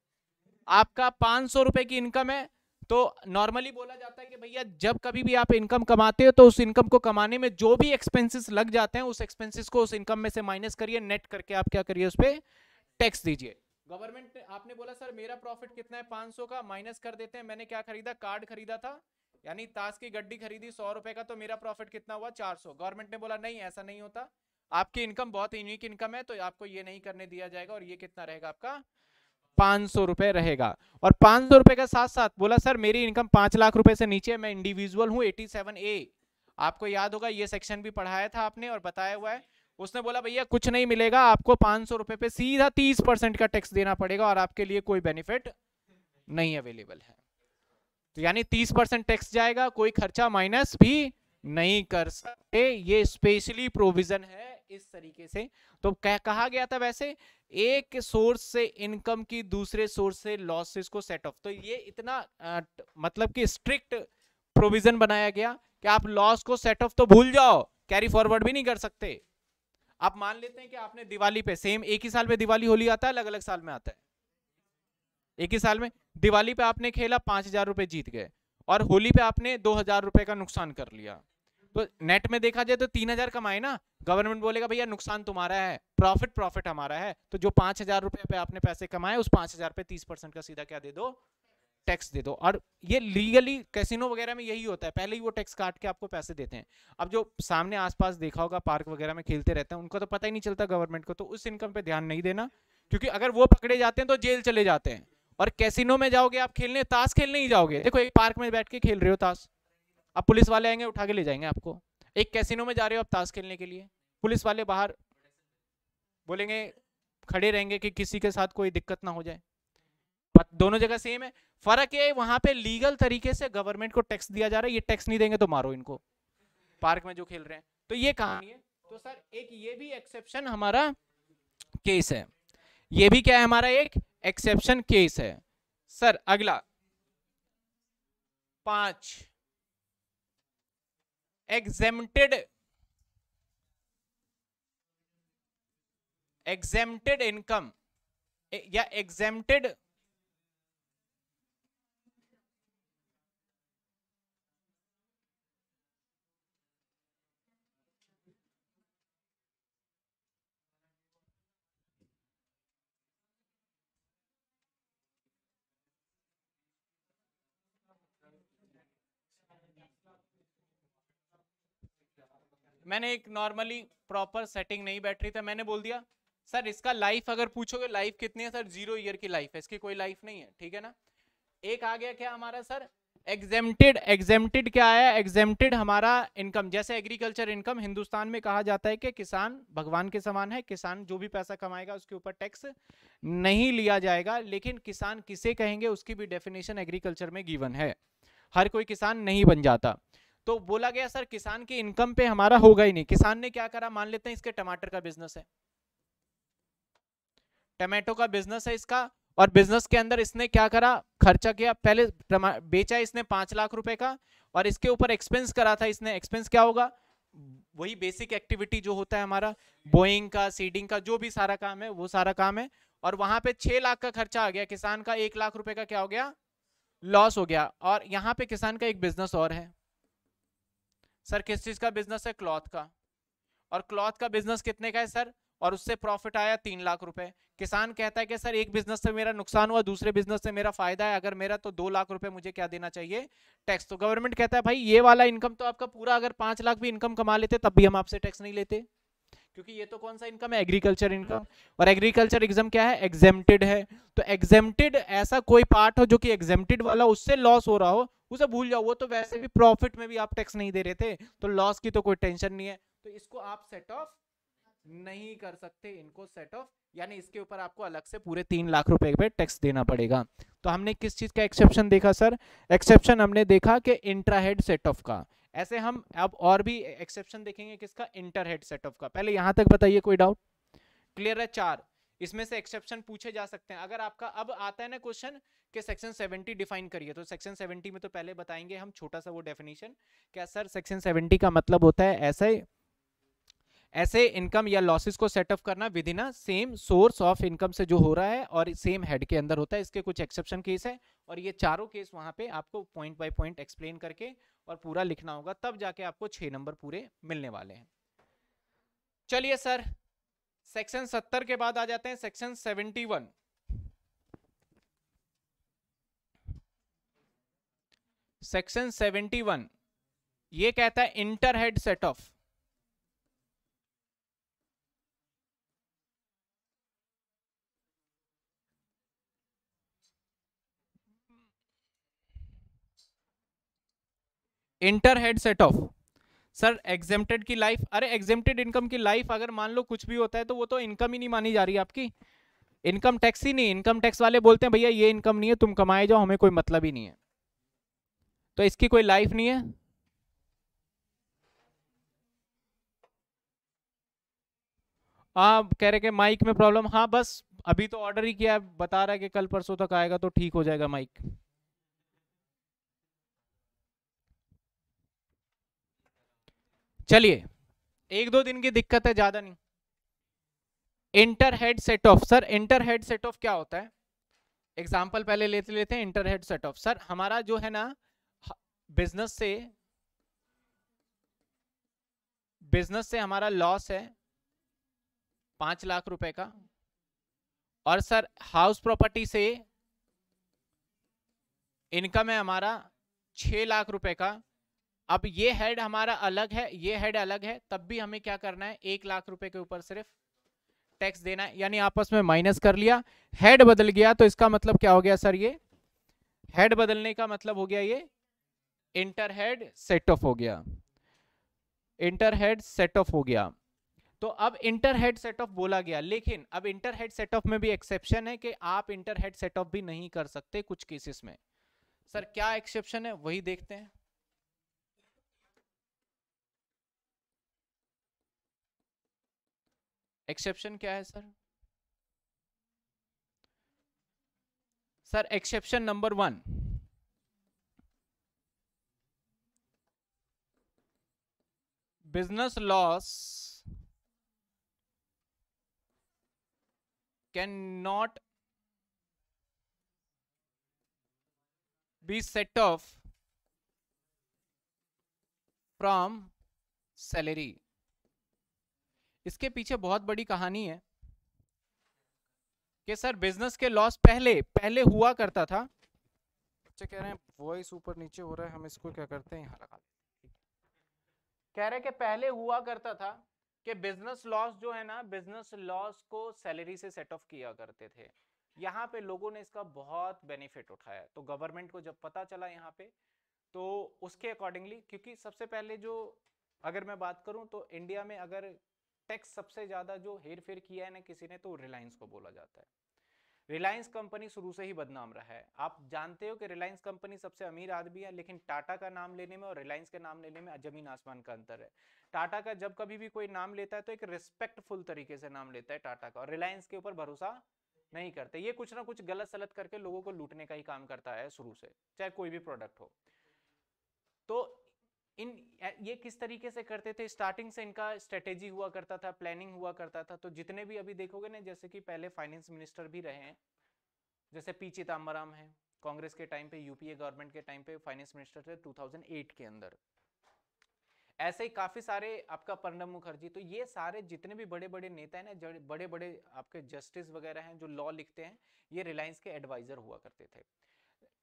आपका पाँच सौ रुपये की इनकम है तो नॉर्मली बोला जाता है कि भैया जब कभी भी आप इनकम कमाते हो तो उस इनकम को कमाने में जो भी एक्सपेंसेस लग जाते हैं उस एक्सपेंसिस को उस इनकम में से माइनस करिए नेट करके आप क्या करिए उस पर टैक्स दीजिए गवर्नमेंट ने आपने बोला सर मेरा प्रॉफिट कितना है 500 का माइनस कर देते हैं मैंने क्या खरीदा कार्ड खरीदा था यानी ताश की गड्डी खरीदी सौ रुपए का तो मेरा प्रॉफिट कितना हुआ चार सौ गवर्नमेंट ने बोला नहीं ऐसा नहीं होता आपकी इनकम बहुत यूनिक इनकम है तो आपको ये नहीं करने दिया जाएगा और ये कितना रहेगा आपका पांच सौ रुपए रहेगा और पाँच सौ रुपए का साथ साथ बोला सर मेरी इनकम पांच लाख रुपए से नीचे मैं इंडिविजुअल हूँ एटी सेवन ए आपको याद होगा ये सेक्शन भी पढ़ाया था आपने और बताया हुआ है उसने बोला भैया कुछ नहीं मिलेगा आपको पांच सौ रुपए पे सीधा तीस परसेंट का टैक्स देना पड़ेगा और आपके लिए कोई बेनिफिट नहीं अवेलेबल है तो यानी तीस परसेंट टैक्स जाएगा कोई खर्चा माइनस भी नहीं कर सकते ये स्पेशली प्रोविजन है इस तरीके से तो कह कहा गया था वैसे एक सोर्स से इनकम की दूसरे सोर्स से लॉसेस को सेट ऑफ तो ये इतना आ, त, मतलब कि स्ट्रिक्ट प्रोविजन बनाया गया कि आप लॉस को सेट ऑफ तो भूल जाओ कैरी फॉरवर्ड भी नहीं कर सकते आप मान लेते हैं कि आपने दिवाली पे सेम एक ही साल में दिवाली होली आता है अलग अलग साल में आता है एक ही साल में दिवाली पे आपने खेला पांच हजार रुपये जीत गए और होली पे आपने दो हजार रुपए का नुकसान कर लिया तो नेट में देखा जाए तो तीन हजार कमाए ना गवर्नमेंट बोलेगा भैया नुकसान तुम्हारा है प्रॉफिट प्रॉफिट हमारा है तो जो पांच हजार रुपए पे आपने पैसे कमाए उस पांच हजार पे तीस परसेंट का सीधा क्या दे दो टैक्स दे दो और ये लीगली कैसीनो वगैरह में यही होता है पहले ही वो टैक्स काट के आपको पैसे देते हैं अब जो सामने आसपास देखा होगा पार्क वगैरह में खेलते रहते हैं उनको तो पता ही नहीं चलता गवर्नमेंट को तो उस इनकम पे ध्यान नहीं देना क्योंकि अगर वो पकड़े जाते हैं तो जेल चले जाते हैं और कैसीनो में जाओगे आप खेलने ताश खेलने ही जाओगे देखो एक पार्क में बैठ के खेल रहे हो ताश अब पुलिस वाले आएंगे उठा के ले जाएंगे आपको एक कैसीनो में जा रहे हो आप ताश खेलने के लिए पुलिस वाले बाहर बोलेंगे खड़े रहेंगे कि किसी के साथ कोई दिक्कत ना हो जाए दोनों जगह सेम है फर्क ये वहां पे लीगल तरीके से गवर्नमेंट को टैक्स दिया जा रहा है ये टैक्स नहीं देंगे तो मारो इनको पार्क में जो खेल रहे हैं तो ये कहानी है तो सर एक ये भी एक्सेप्शन हमारा केस है ये भी क्या है हमारा एक एक्सेप्शन केस है सर अगला पांच एग्जेमटेड एग्जेमटेड इनकम या एग्जेमटेड मैंने एक नॉर्मली प्रॉपर सेटिंग नहीं बैटरी था मैंने बोल दिया सर इसका लाइफ अगर पूछोगे लाइफ कितनी है सर जीरो ईयर की लाइफ है इसकी कोई लाइफ नहीं है ठीक है ना एक आ गया क्या हमारा सर एग्जेम्प्टेड एग्जेम्प्टेड क्या आया एग्जेम्प्टेड हमारा इनकम जैसे एग्रीकल्चर इनकम हिंदुस्तान में कहा जाता है कि किसान भगवान के समान है किसान जो भी पैसा कमाएगा उसके ऊपर टैक्स नहीं लिया जाएगा लेकिन किसान किसे कहेंगे उसकी भी डेफिनेशन एग्रीकल्चर में गिवन है हर कोई किसान नहीं बन जाता तो बोला गया सर किसान की इनकम पे हमारा होगा ही नहीं किसान ने क्या करा मान लेते हैं इसके टमाटर का बिजनेस है टमाटो का बिजनेस है इसका और बिजनेस के अंदर इसने क्या करा खर्चा किया पहले बेचा इसने पांच लाख रुपए का और इसके ऊपर एक्सपेंस करा था इसने एक्सपेंस क्या होगा वही बेसिक एक्टिविटी जो होता है हमारा बोइंग का सीडिंग का जो भी सारा काम है वो सारा काम है और वहां पे छह लाख का खर्चा आ गया किसान का एक लाख रुपए का क्या हो गया लॉस हो गया और यहाँ पे किसान का एक बिजनेस और है सर किस चीज़ का बिजनेस है क्लॉथ का और क्लॉथ का बिजनेस कितने का है सर और उससे प्रॉफिट आया तीन लाख रुपए किसान कहता है कि सर एक बिजनेस से मेरा नुकसान हुआ दूसरे बिजनेस से मेरा फायदा है अगर मेरा तो दो लाख रुपए मुझे क्या देना चाहिए टैक्स तो गवर्नमेंट कहता है भाई ये वाला इनकम तो आपका पूरा अगर पांच लाख भी इनकम कमा लेते तब भी हम आपसे टैक्स नहीं लेते क्योंकि ये तो कौन सा इनकम है एग्रीकल्चर इनकम और एग्रीकल्चर एग्जाम क्या है एग्जेम्प्टेड है तो एग्जेम्प्टेड ऐसा कोई पार्ट हो जो कि एग्जेम्प्टेड वाला उससे लॉस हो रहा हो उसे भूल जाओ वो तो वैसे भी प्रॉफिट में भी आप टैक्स नहीं दे रहे थे तो लॉस की तो कोई टेंशन नहीं है तो इसको आप सेट ऑफ नहीं कर सकते इनको सेट ऑफ यानी इसके ऊपर आपको अलग से पूरे तीन लाख रुपए पे टैक्स देना पड़ेगा तो हमने किस चीज़ का एक्सेप्शन देखा सर एक्सेप्शन हमने देखा कि इंट्राहेड सेट ऑफ का ऐसे हम अब और भी एक्सेप्शन देखेंगे किसका इंटरहेड सेट का पहले यहां तक बताइए कोई डाउट क्लियर है चार इसमें से एक्सेप्शन पूछे जा सकते हैं अगर आपका अब आता है ना क्वेश्चन कि सेक्शन 70 डिफाइन करिए तो सेक्शन 70 में तो पहले बताएंगे हम छोटा सा वो डेफिनेशन क्या सर सेक्शन 70 का मतलब होता है ऐसा ऐसे इनकम या लॉसेस को सेटअप करना within a same source of income से जो हो रहा है और सेम हेड के अंदर होता है इसके कुछ एक्सेप्शन केस है और ये चारों केस वहाँ पे आपको पॉइंट बाय पॉइंट एक्सप्लेन करके और पूरा लिखना होगा तब जाके आपको छः नंबर पूरे मिलने वाले हैं चलिए सर सेक्शन सत्तर के बाद आ जाते हैं section seventy one section seventy one ये कहता है inter head set off inter head set off sir exempted की लाइफ अरे एग्जेम्प्टेड इनकम की लाइफ अगर मान लो कुछ भी होता है तो वो तो इनकम ही नहीं मानी जा रही आपकी इनकम टैक्स ही नहीं इनकम टैक्स वाले बोलते हैं भैया ये इनकम नहीं है तुम कमाए जाओ हमें कोई मतलब ही नहीं है तो इसकी कोई लाइफ नहीं है आप कह रहे कि माइक में प्रॉब्लम हाँ बस अभी तो ऑर्डर ही किया है बता रहा है कि कल परसों तक आएगा तो ठीक हो जाएगा माइक चलिए एक दो दिन की दिक्कत है ज्यादा नहीं inter head set off sir inter head set off क्या होता है एग्जाम्पल पहले लेते लेते हैं inter head set off sir हमारा जो है ना बिजनेस से बिजनेस से हमारा लॉस है पांच लाख रुपए का और सर हाउस प्रॉपर्टी से इनकम है हमारा छह लाख रुपए का अब ये हेड हमारा अलग है ये हेड अलग है तब भी हमें क्या करना है एक लाख रुपए के ऊपर सिर्फ टैक्स देना है यानी आपस में माइनस कर लिया हेड बदल गया तो इसका मतलब क्या हो गया सर ये हेड बदलने का मतलब हो गया ये इंटर हेड सेट ऑफ हो गया इंटर हेड सेट ऑफ हो गया तो अब इंटर हेड सेट ऑफ बोला गया लेकिन अब इंटर हेड सेट ऑफ में भी एक्सेप्शन है कि आप इंटर हेड सेट ऑफ भी नहीं कर सकते कुछ केसेस में सर क्या एक्सेप्शन है वही देखते हैं एक्सेप्शन क्या है sir sir exception number one business loss cannot be set off from salary इसके पीछे बहुत बड़ी कहानी है कि सर बिजनेस के लॉस पहले पहले हुआ करता था बच्चे कह रहे हैं वॉइस ऊपर नीचे हो रहा है हम इसको क्या करते हैं यहाँ लगा कह रहे कि पहले हुआ करता था कि बिजनेस लॉस जो है ना बिजनेस लॉस को सैलरी से सेट ऑफ किया करते थे यहाँ पे लोगों ने इसका बहुत बेनिफिट उठाया तो गवर्नमेंट को जब पता चला यहाँ पे तो उसके अकॉर्डिंगली क्योंकि सबसे पहले जो अगर मैं बात करूँ तो इंडिया में अगर टैक्स सबसे ज़्यादा जो हेर फेर किया है ना किसी ने तो रिलायंस को बोला जाता है रिलायंस कंपनी शुरू से ही बदनाम रहा है आप जानते हो कि रिलायंस कंपनी सबसे अमीर आदमी है लेकिन टाटा का नाम लेने में और रिलायंस के नाम लेने में जमीन आसमान का अंतर है टाटा का जब कभी भी कोई नाम लेता है तो एक रिस्पेक्टफुल तरीके से नाम लेता है टाटा का और रिलायंस के ऊपर भरोसा नहीं करते ये कुछ ना कुछ गलत सलत करके लोगों को लूटने का ही काम करता है शुरू से चाहे कोई भी प्रोडक्ट हो तो इन ये किस तरीके से करते थे स्टार्टिंग से इनका स्ट्रेटेजी हुआ करता था प्लानिंग हुआ करता था तो जितने भी अभी देखोगे ना जैसे कि पहले फाइनेंस मिनिस्टर भी रहे हैं जैसे पी चिदम्बरम हैं कांग्रेस के टाइम पे यूपीए गवर्नमेंट के टाइम पे फाइनेंस मिनिस्टर थे 2008 के अंदर ऐसे ही काफी सारे आपका प्रणब मुखर्जी तो ये सारे जितने भी बड़े बड़े नेता है ना बड़े बड़े आपके जस्टिस वगैरह हैं जो लॉ लिखते हैं ये रिलायंस के एडवाइजर हुआ करते थे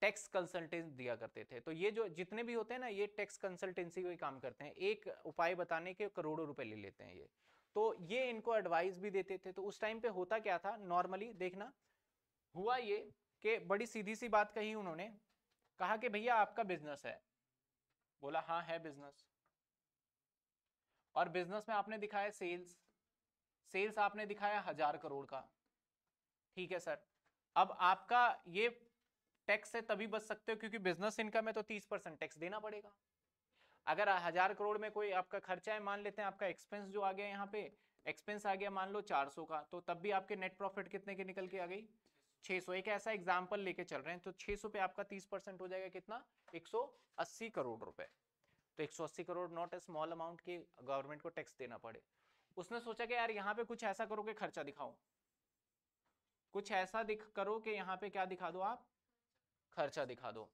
टैक्स कंसल्टेंट दिया करते थे तो ये जो जितने भी होते हैं ना ये टैक्स कंसल्टेंसी को ही काम करते हैं एक उपाय बताने के करोड़ों रुपए ले लेते हैं ये तो ये इनको एडवाइस भी देते थे तो उस टाइम पे होता क्या था नॉर्मली देखना हुआ ये कि बड़ी सीधी सी बात कही उन्होंने कहा कि भैया आपका बिजनेस है बोला हाँ है बिजनेस और बिजनेस में आपने दिखाया सेल्स सेल्स आपने दिखाया हजार करोड़ का ठीक है सर अब आपका ये टैक्स से तभी बच सकते हो क्योंकि बिजनेस इनकम है तो तीस परसेंट टैक्स देना पड़ेगा अगर हजार करोड़ में कोई आपका खर्चा है मान लेते हैं आपका एक्सपेंस जो आ गया यहाँ पे एक्सपेंस आ गया मान लो 400 का तो तब भी आपके नेट प्रॉफिट कितने के निकल के आ गई 600 एक ऐसा एग्जाम्पल लेके चल रहे हैं तो 600 पे आपका तीस हो जाएगा कितना एक करोड़ रुपए तो एक crore not a small amount के गवर्नमेंट को टैक्स देना पड़े उसने सोचा कि यार यहाँ पे कुछ ऐसा करो कि खर्चा दिखाओ कुछ ऐसा दिख करो कि यहाँ पे क्या दिखा दो आप खर्चा दिखा दो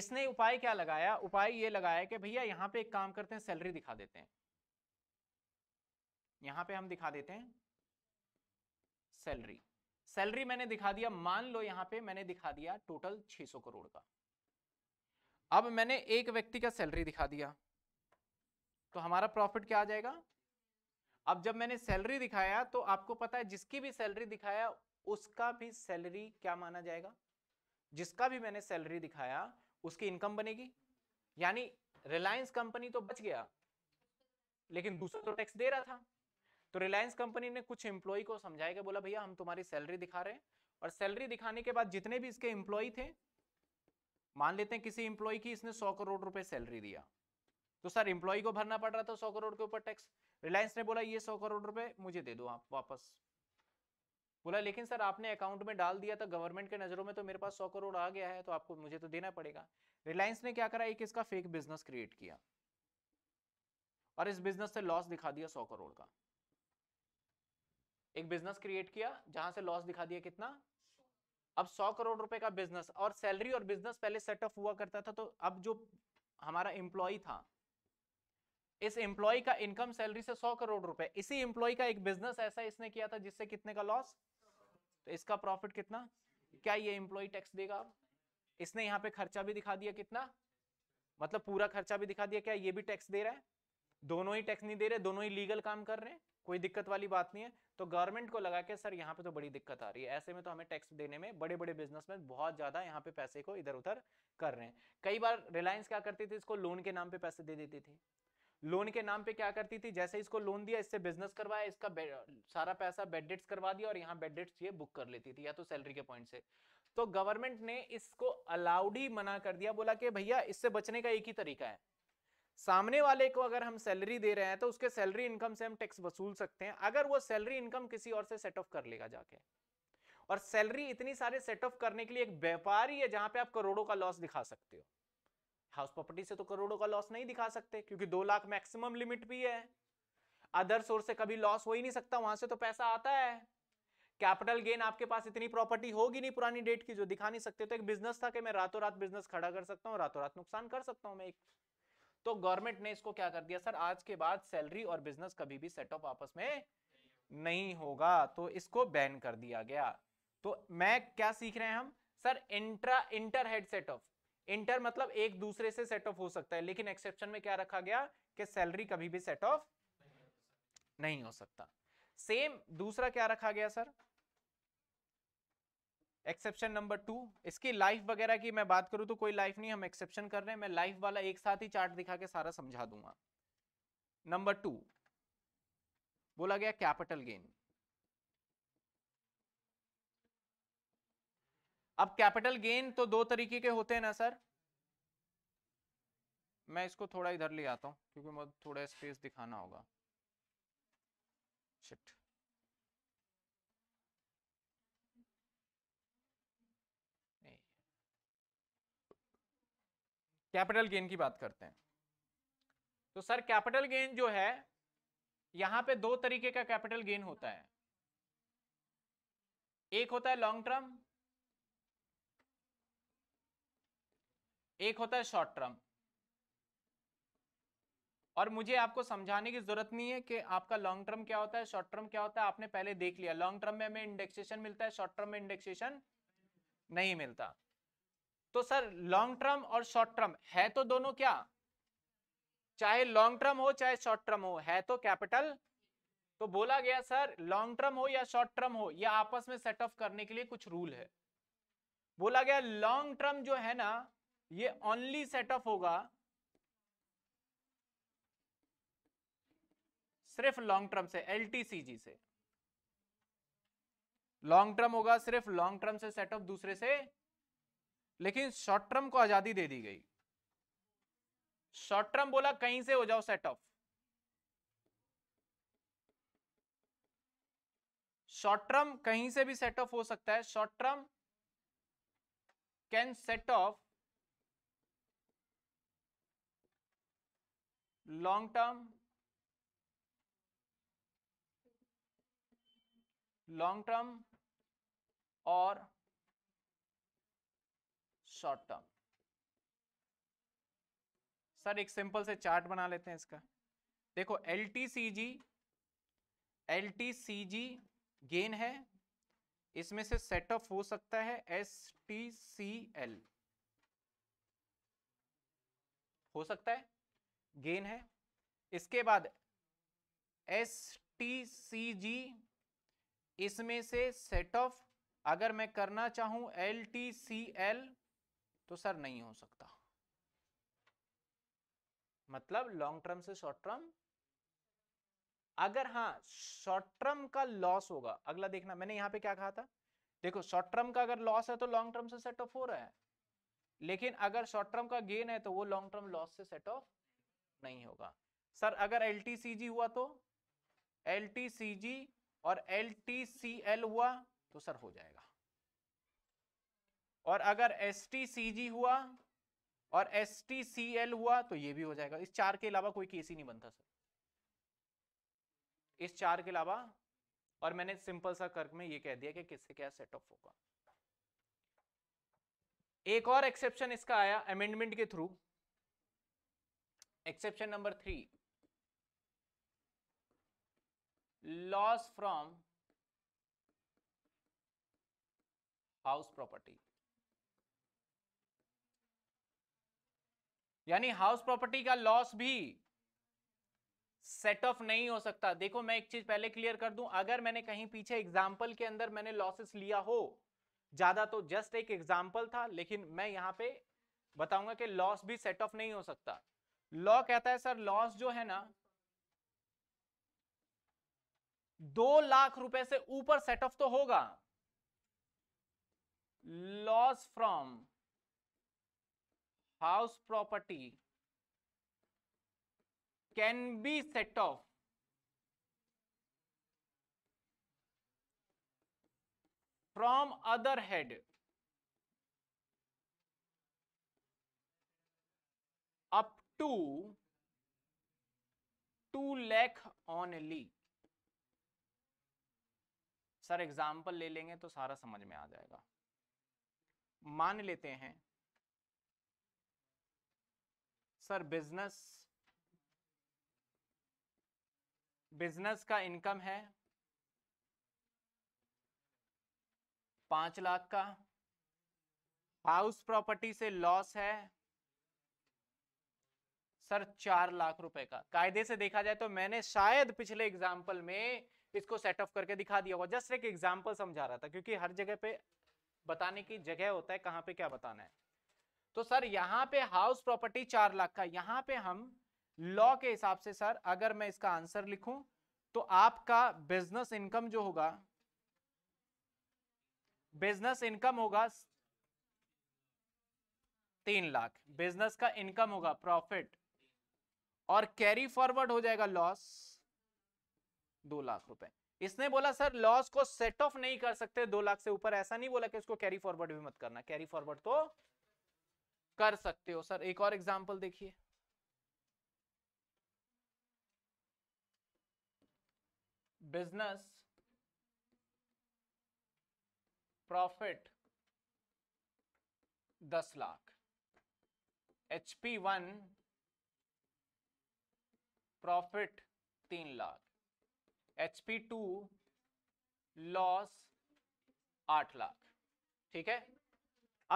इसने उपाय क्या लगाया उपाय ये लगाया कि भैया यहाँ पे एक काम करते हैं सैलरी दिखा देते हैं यहाँ पे हम दिखा देते हैं सैलरी सैलरी मैंने दिखा दिया मान लो यहाँ पे मैंने दिखा दिया टोटल 600 करोड़ का अब मैंने एक व्यक्ति का सैलरी दिखा दिया तो हमारा प्रॉफिट क्या आ जाएगा अब जब मैंने सैलरी दिखाया तो आपको पता है जिसकी भी सैलरी दिखाया उसका भी सैलरी क्या माना जाएगा जिसका भी मैंने सैलरी दिखाया उसकी इनकम बनेगी यानी रिलायंस कंपनी तो बच गया लेकिन दूसरा तो टैक्स दे रहा था तो रिलायंस कंपनी ने कुछ एम्प्लॉय को समझाया कि बोला भैया हम तुम्हारी सैलरी दिखा रहे हैं और सैलरी दिखाने के बाद जितने भी इसके एम्प्लॉय थे मान लेते हैं किसी एम्प्लॉय की इसने सौ करोड़ रुपए सैलरी दिया तो सर एम्प्लॉय को भरना पड़ रहा था सौ करोड़ के ऊपर टैक्स रिलायंस ने बोला ये सौ करोड़ रुपए मुझे दे दो आप वापस बोला लेकिन सर आपने अकाउंट में डाल दिया था गवर्नमेंट के नज़रों में तो मेरे पास सौ करोड़ आ गया है तो आपको मुझे तो देना पड़ेगा रिलायंस ने क्या करा एक इसका फेक बिजनेस क्रिएट किया और इस बिजनेस से लॉस दिखा दिया सौ करोड़ का एक बिजनेस क्रिएट किया जहां से लॉस दिखा दिया कितना अब सौ करोड़ रुपए का बिजनेस और सैलरी और बिजनेस पहले सेटअप हुआ करता था तो अब जो हमारा एम्प्लॉय था इस एम्प्लॉय का इनकम सैलरी से सौ करोड़ रुपए इसी एम्प्लॉय का एक बिजनेस ऐसा इसने किया था जिससे कितने का लॉस तो इसका प्रॉफिट कितना क्या ये एम्प्लॉय टैक्स देगा इसने यहाँ पे खर्चा भी दिखा दिया कितना मतलब पूरा खर्चा भी दिखा दिया क्या ये भी टैक्स दे रहा है दोनों ही टैक्स नहीं दे रहे दोनों ही लीगल काम कर रहे हैं कोई दिक्कत वाली बात नहीं है तो गवर्नमेंट को लगा के सर यहाँ पे तो बड़ी दिक्कत आ रही है ऐसे में तो हमें टैक्स देने में बड़े बड़े बिजनेसमैन बहुत ज्यादा यहाँ पे पैसे को इधर उधर कर रहे हैं कई बार रिलायंस क्या करती थी इसको लोन के नाम पे पैसे दे देती थी लोन के नाम पे क्या करती थी जैसे इसको लोन दिया इससे बिजनेस करवाया इसका सारा पैसा बेडेट्स करवा दिया और यहाँ बेडेट्स ये बुक कर लेती थी या तो सैलरी के पॉइंट से तो गवर्नमेंट ने इसको अलाउड ही मना कर दिया बोला कि भैया इससे बचने का एक ही तरीका है सामने वाले को अगर हम सैलरी दे रहे हैं तो उसके सैलरी इनकम से हम टैक्स वसूल सकते हैं अगर वो सैलरी इनकम किसी और से सेट ऑफ कर लेगा जाके और सैलरी इतनी सारे सेट ऑफ करने के लिए एक व्यापारी है जहां पे आप करोड़ों का लॉस दिखा सकते हो हाउस प्रॉपर्टी से तो करोड़ों का लॉस नहीं दिखा सकते क्योंकि दो लाख मैक्सिमम लिमिट भी है अदर सोर्स से कभी लॉस हो ही नहीं सकता वहां से तो पैसा आता है कैपिटल गेन आपके पास इतनी प्रॉपर्टी होगी नहीं पुरानी डेट की जो दिखा नहीं सकते तो एक बिजनेस था कि मैं रातों रात बिजनेस खड़ा कर सकता हूँ रातों रात नुकसान कर सकता हूँ मैं एक तो गवर्नमेंट ने इसको क्या कर दिया सर आज के बाद सैलरी और बिजनेस कभी भी सेटअप आपस में नहीं होगा तो इसको बैन कर दिया गया तो मैं क्या सीख रहे हैं हम sir intra inter head setup inter मतलब एक दूसरे से सेट ऑफ हो सकता है लेकिन एक्सेप्शन में क्या रखा गया कि सैलरी कभी भी सेट ऑफ नहीं हो सकता सेम दूसरा क्या रखा गया सर एक्सेप्शन नंबर टू इसकी लाइफ वगैरह की मैं बात करूं तो कोई लाइफ नहीं हम एक्सेप्शन कर रहे हैं मैं लाइफ वाला एक साथ ही चार्ट दिखा के सारा समझा दूंगा नंबर टू बोला गया कैपिटल गेन अब कैपिटल गेन तो दो तरीके के होते हैं ना सर मैं इसको थोड़ा इधर ले आता हूँ क्योंकि मुझे थोड़ा स्पेस दिखाना होगा शिट कैपिटल गेन की बात करते हैं तो सर कैपिटल गेन जो है यहां पे दो तरीके का कैपिटल गेन होता है एक होता है लॉन्ग टर्म एक होता है शॉर्ट टर्म और मुझे आपको समझाने की जरूरत नहीं है कि आपका लॉन्ग टर्म क्या होता है शॉर्ट टर्म क्या होता है आपने पहले देख लिया लॉन्ग टर्म में हमें इंडेक्सेशन मिलता है शॉर्ट टर्म में इंडेक्सेशन नहीं मिलता तो सर लॉन्ग टर्म और शॉर्ट टर्म है तो दोनों क्या चाहे लॉन्ग टर्म हो चाहे शॉर्ट टर्म हो है तो कैपिटल तो बोला गया सर लॉन्ग टर्म हो या शॉर्ट टर्म हो या आपस में सेट ऑफ करने के लिए कुछ रूल है बोला गया लॉन्ग टर्म जो है ना ये ओनली सेटअप होगा सिर्फ लॉन्ग टर्म से एलटीसीजी से लॉन्ग टर्म होगा सिर्फ लॉन्ग टर्म से सेटअप दूसरे से लेकिन शॉर्ट टर्म को आजादी दे दी गई शॉर्ट टर्म बोला कहीं से हो जाओ सेटअप शॉर्ट टर्म कहीं से भी सेटअप हो सकता है short term can set off long term long term और शॉर्ट टर्म सर एक सिंपल से चार्ट बना लेते हैं इसका देखो L T C G L T C G gain है इसमें से सेटअप हो सकता है एस टी सी एल हो सकता है गेन है इसके बाद एस टी सी जी इसमें से सेट ऑफ अगर मैं करना चाहूं एल टी सी एल तो सर नहीं हो सकता मतलब लॉन्ग टर्म से शॉर्ट टर्म अगर हाँ शॉर्ट टर्म का लॉस होगा अगला देखना मैंने यहां पे क्या कहा था देखो शॉर्ट टर्म का अगर लॉस है तो लॉन्ग टर्म से सेट ऑफ हो रहा है लेकिन अगर शॉर्ट टर्म का गेन है तो वो लॉन्ग टर्म लॉस से सेट ऑफ नहीं होगा सर अगर एल हुआ तो एल और एल हुआ तो सर हो जाएगा और अगर एस हुआ और एस हुआ तो ये भी हो जाएगा इस चार के अलावा कोई केस ही नहीं बनता सर इस चार के अलावा और मैंने सिंपल सा कर्क में ये कह दिया कि किससे क्या सेट ऑफ होगा एक और एक्सेप्शन इसका आया अमेंडमेंट के through exception number three loss from house property यानी हाउस प्रॉपर्टी का लॉस भी सेट ऑफ नहीं हो सकता देखो मैं एक चीज पहले क्लियर कर दूं अगर मैंने कहीं पीछे एग्जांपल के अंदर मैंने लॉसेस लिया हो ज्यादा तो जस्ट एक एग्जांपल था लेकिन मैं यहां पे बताऊंगा कि लॉस भी सेट ऑफ नहीं हो सकता लॉ कहता है सर लॉस जो है ना दो लाख रुपए से ऊपर सेट ऑफ तो होगा loss from house property can be set off from other head to two lakh only sir example ले लेंगे तो सारा समझ में आ जाएगा मान लेते हैं सर बिजनेस बिजनेस का इनकम है पांच लाख का हाउस प्रॉपर्टी से लॉस है सर चार लाख रुपए का कायदे से देखा जाए तो मैंने शायद पिछले एग्जाम्पल में इसको सेटअप करके दिखा दिया होगा जस्ट एक एग्जाम्पल समझा रहा था क्योंकि हर जगह पे बताने की जगह होता है कहाँ पे क्या बताना है तो सर यहाँ पे हाउस प्रॉपर्टी चार लाख का यहाँ पे हम लॉ के हिसाब से सर अगर मैं इसका आंसर लिखूं तो आपका बिजनेस इनकम जो होगा बिजनेस इनकम होगा तीन लाख बिजनेस का इनकम होगा प्रॉफिट और कैरी फॉरवर्ड हो जाएगा लॉस दो लाख रुपए इसने बोला सर लॉस को सेट ऑफ नहीं कर सकते दो लाख से ऊपर ऐसा नहीं बोला कि उसको कैरी फॉरवर्ड भी मत करना कैरी फॉरवर्ड तो कर सकते हो सर एक और एग्जाम्पल देखिए बिजनेस प्रॉफिट दस लाख एचपी वन प्रॉफिट तीन लाख एचपी टू लॉस आठ लाख ठीक है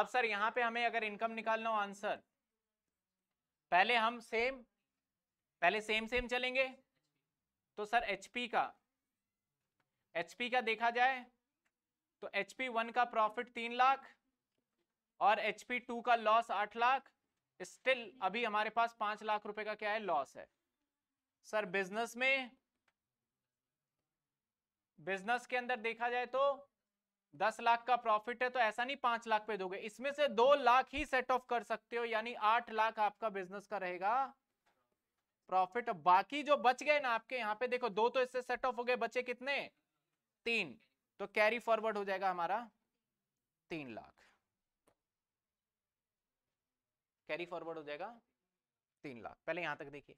अब सर यहां पे हमें अगर इनकम निकालना हो आंसर पहले हम सेम पहले सेम सेम चलेंगे तो सर एचपी का एचपी का देखा जाए तो एचपी वन का प्रॉफिट तीन लाख और एचपी टू का लॉस आठ लाख स्टिल अभी हमारे पास पांच लाख रुपए का क्या है लॉस है सर बिजनेस में बिजनेस के अंदर देखा जाए तो दस लाख का प्रॉफिट है तो ऐसा नहीं पांच लाख पे दोगे इसमें से दो लाख ही सेट ऑफ कर सकते हो यानी आठ लाख आपका बिजनेस का रहेगा प्रॉफिट बाकी जो बच गए ना आपके यहाँ पे देखो दो तो इससे सेट ऑफ हो गए बचे कितने तीन तो कैरी फॉरवर्ड हो जाएगा हमारा तीन लाख कैरी फॉरवर्ड हो जाएगा तीन लाख पहले यहां तक देखिए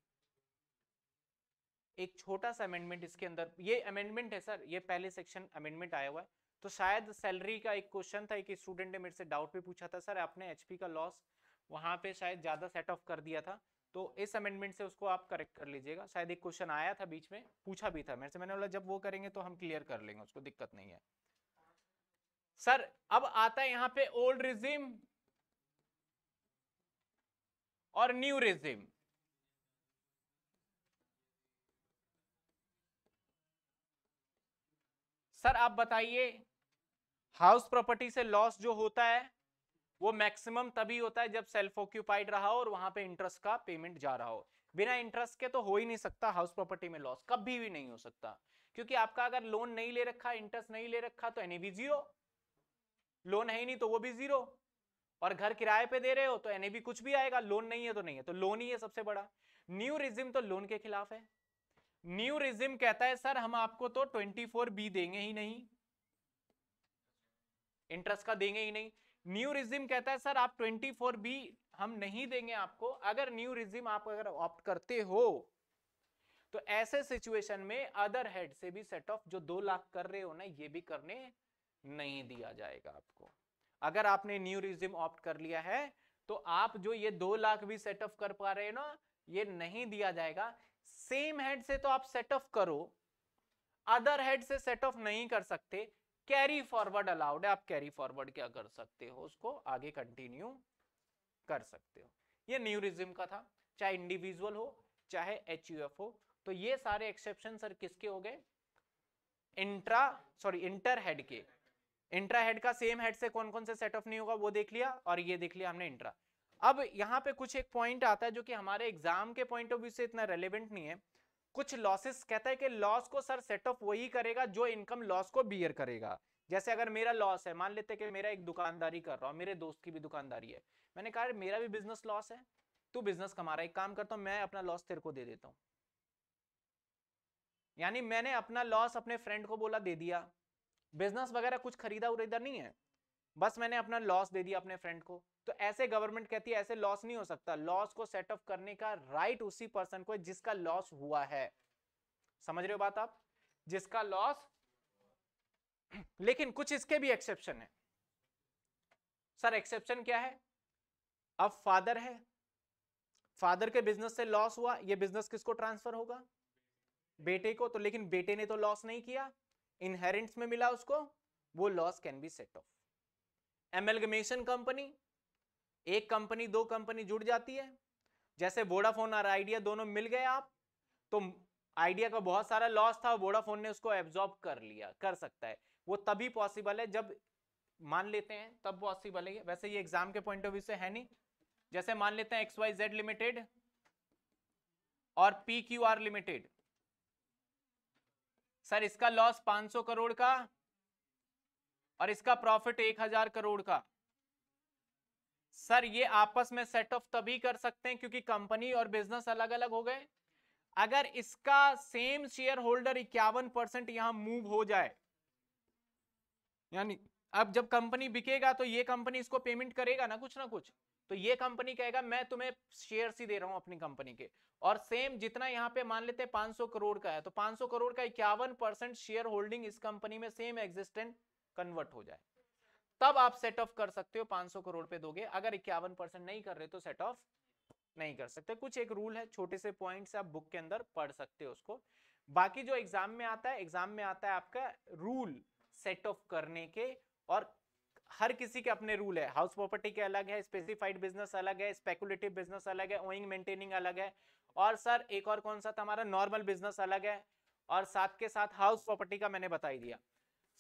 एक छोटा सा अमेंडमेंट इसके अंदर ये अमेंडमेंट है सर ये पहले सेक्शन अमेंडमेंट आया हुआ है तो शायद सैलरी का एक क्वेश्चन था एक स्टूडेंट ने मेरे से डाउट पे पूछा था सर आपने एच का लॉस वहाँ पे शायद ज़्यादा सेट ऑफ कर दिया था तो इस अमेंडमेंट से उसको आप करेक्ट कर लीजिएगा शायद एक क्वेश्चन आया था बीच में पूछा भी था मेरे से मैंने बोला जब वो करेंगे तो हम क्लियर कर लेंगे उसको दिक्कत नहीं है सर अब आता है यहां पे ओल्ड रिजिम और न्यू रिजिम सर आप बताइए हाउस प्रॉपर्टी से लॉस जो होता है वो मैक्सिमम तभी होता है जब सेल्फ ऑक्यूपाइड रहा हो और वहां पे इंटरेस्ट का पेमेंट जा रहा हो बिना इंटरेस्ट के तो हो ही नहीं सकता हाउस प्रॉपर्टी में लॉस कभी भी नहीं हो सकता क्योंकि आपका अगर लोन नहीं ले रखा इंटरेस्ट नहीं ले रखा तो एने भी जीरो लोन है ही नहीं तो वो भी जीरो और घर किराए पे दे रहे हो तो एने भी कुछ भी आएगा लोन नहीं है तो नहीं है तो लोन ही है सबसे बड़ा न्यू रिज्यूम तो लोन के खिलाफ है न्यू रिज्यूम कहता है सर हम आपको तो 24 बी देंगे ही नहीं इंटरेस्ट का देंगे ही नहीं न्यू रिज्यूम कहता है सर आप 24 बी हम नहीं देंगे आपको अगर न्यू रिज्यूम आप अगर ऑप्ट करते हो तो ऐसे सिचुएशन में अदर हेड से भी सेट ऑफ जो दो लाख कर रहे हो ना ये भी करने नहीं दिया जाएगा आपको अगर आपने न्यू रिज्यूम ऑप्ट कर लिया है तो आप जो ये दो लाख भी सेट ऑफ कर पा रहे हो ना ये नहीं दिया जाएगा सेम हेड से तो आप सेट ऑफ करो अदर हेड से सेट ऑफ नहीं कर सकते कैरी फॉरवर्ड अलाउड है आप कैरी फॉरवर्ड क्या कर सकते हो उसको आगे कंटिन्यू कर सकते हो ये न्यूरिज्म का था चाहे इंडिविजुअल हो चाहे एच हो तो ये सारे एक्सेप्शन सर किसके हो गए इंट्रा सॉरी इंटर हेड के इंट्रा हेड का सेम हेड से कौन कौन से सेट ऑफ नहीं होगा वो देख लिया और ये देख लिया हमने इंट्रा अब यहाँ पे कुछ एक पॉइंट आता है जो कि हमारे एग्जाम के पॉइंट ऑफ व्यू से इतना रेलिवेंट नहीं है कुछ लॉसेस कहता है कि लॉस को सर सेट ऑफ वही करेगा जो इनकम लॉस को बियर करेगा जैसे अगर मेरा लॉस है मान लेते कि मेरा एक दुकानदारी कर रहा हूँ मेरे दोस्त की भी दुकानदारी है मैंने कहा मेरा भी बिजनेस लॉस है तू बिजनेस कमा रहा एक काम करता हूँ मैं अपना लॉस तेरे को दे देता हूँ यानी मैंने अपना लॉस अपने फ्रेंड को बोला दे दिया बिजनेस वगैरह कुछ खरीदा उरीदा नहीं है बस मैंने अपना लॉस दे दिया अपने फ्रेंड को तो ऐसे गवर्नमेंट कहती है ऐसे लॉस नहीं हो सकता लॉस को सेट ऑफ करने का राइट right उसी पर्सन को है जिसका लॉस हुआ है समझ रहे हो बात आप जिसका लॉस लेकिन कुछ इसके भी एक्सेप्शन है सर एक्सेप्शन क्या है अब फादर है फादर के बिजनेस से लॉस हुआ ये बिजनेस किसको ट्रांसफर होगा बेटे को तो लेकिन बेटे ने तो लॉस नहीं किया इनहेरेंट्स में मिला उसको वो loss can be set off amalgamation company एक कंपनी दो कंपनी जुड़ जाती है जैसे वोडाफोन और आइडिया दोनों मिल गए आप तो आइडिया का बहुत सारा लॉस था वोडाफोन ने उसको एब्जॉर्ब कर लिया कर सकता है वो तभी पॉसिबल है जब मान लेते हैं तब पॉसिबल है वैसे ये एग्जाम के पॉइंट ऑफ व्यू से है नहीं जैसे मान लेते हैं एक्स वाई जेड लिमिटेड और P Q R limited sir इसका लॉस 500 करोड़ का और इसका प्रॉफिट 1000 करोड़ का सर ये आपस में सेट ऑफ तभी कर सकते हैं क्योंकि कंपनी और बिजनेस अलग अलग हो गए अगर इसका सेम शेयर होल्डर इक्यावन परसेंट यहां मूव हो जाए यानी अब जब कंपनी बिकेगा तो ये कंपनी इसको पेमेंट करेगा ना कुछ ना कुछ तो ये कंपनी कहेगा मैं तुम्हें शेयर ही दे रहा हूं अपनी कंपनी के और सेम जितना यहाँ पे मान लेते हैं 500 करोड़ का है तो 500 करोड़ का इक्यावन परसेंट शेयर होल्डिंग इस कंपनी में सेम एग्जिस्टेंट कन्वर्ट हो जाए तब आप सेट ऑफ कर सकते हो 500 करोड़ पे दोगे अगर इक्यावन परसेंट नहीं कर रहे तो सेट ऑफ नहीं कर सकते कुछ एक रूल है छोटे से पॉइंट आप बुक के अंदर पढ़ सकते हो उसको बाकी जो एग्जाम में आता है एग्जाम में आता है आपका रूल सेट ऑफ करने के और हर किसी के अपने रूल है हाउस प्रॉपर्टी के अलग है स्पेसिफाइड बिजनेस अलग है स्पेकुलेटिव बिजनेस अलग है ओइंग मेंटेनिंग अलग है और सर एक और कौन सा था हमारा नॉर्मल बिजनेस अलग है और साथ के साथ हाउस प्रॉपर्टी का मैंने बताई दिया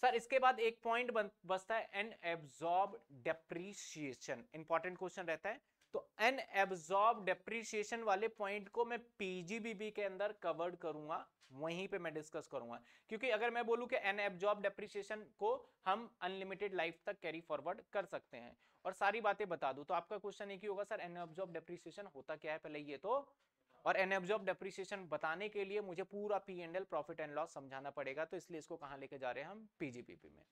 सर इसके बाद एक पॉइंट बसता है unabsorbed depreciation important question रहता है तो एन एब्जॉर्ब डेप्रीशिएशन वाले पॉइंट को मैं पीजीबीबी के अंदर कवर्ड करूंगा वहीं पे मैं डिस्कस करूंगा क्योंकि अगर मैं बोलूं कि एन एब्जॉर्ब डेप्रीशिएशन को हम अनलिमिटेड लाइफ तक कैरी फॉरवर्ड कर सकते हैं और सारी बातें बता दूं तो आपका क्वेश्चन एक ही होगा सर एन एब्जॉर्ब डेप्रीशिएशन होता क्या है पहले ये तो और एनएब्जॉर्ब डेप्रिसिएशन बताने के लिए मुझे पूरा P and L profit and loss समझाना पड़ेगा तो इसलिए इसको कहाँ लेके जा रहे हैं हम पीजीपीपी में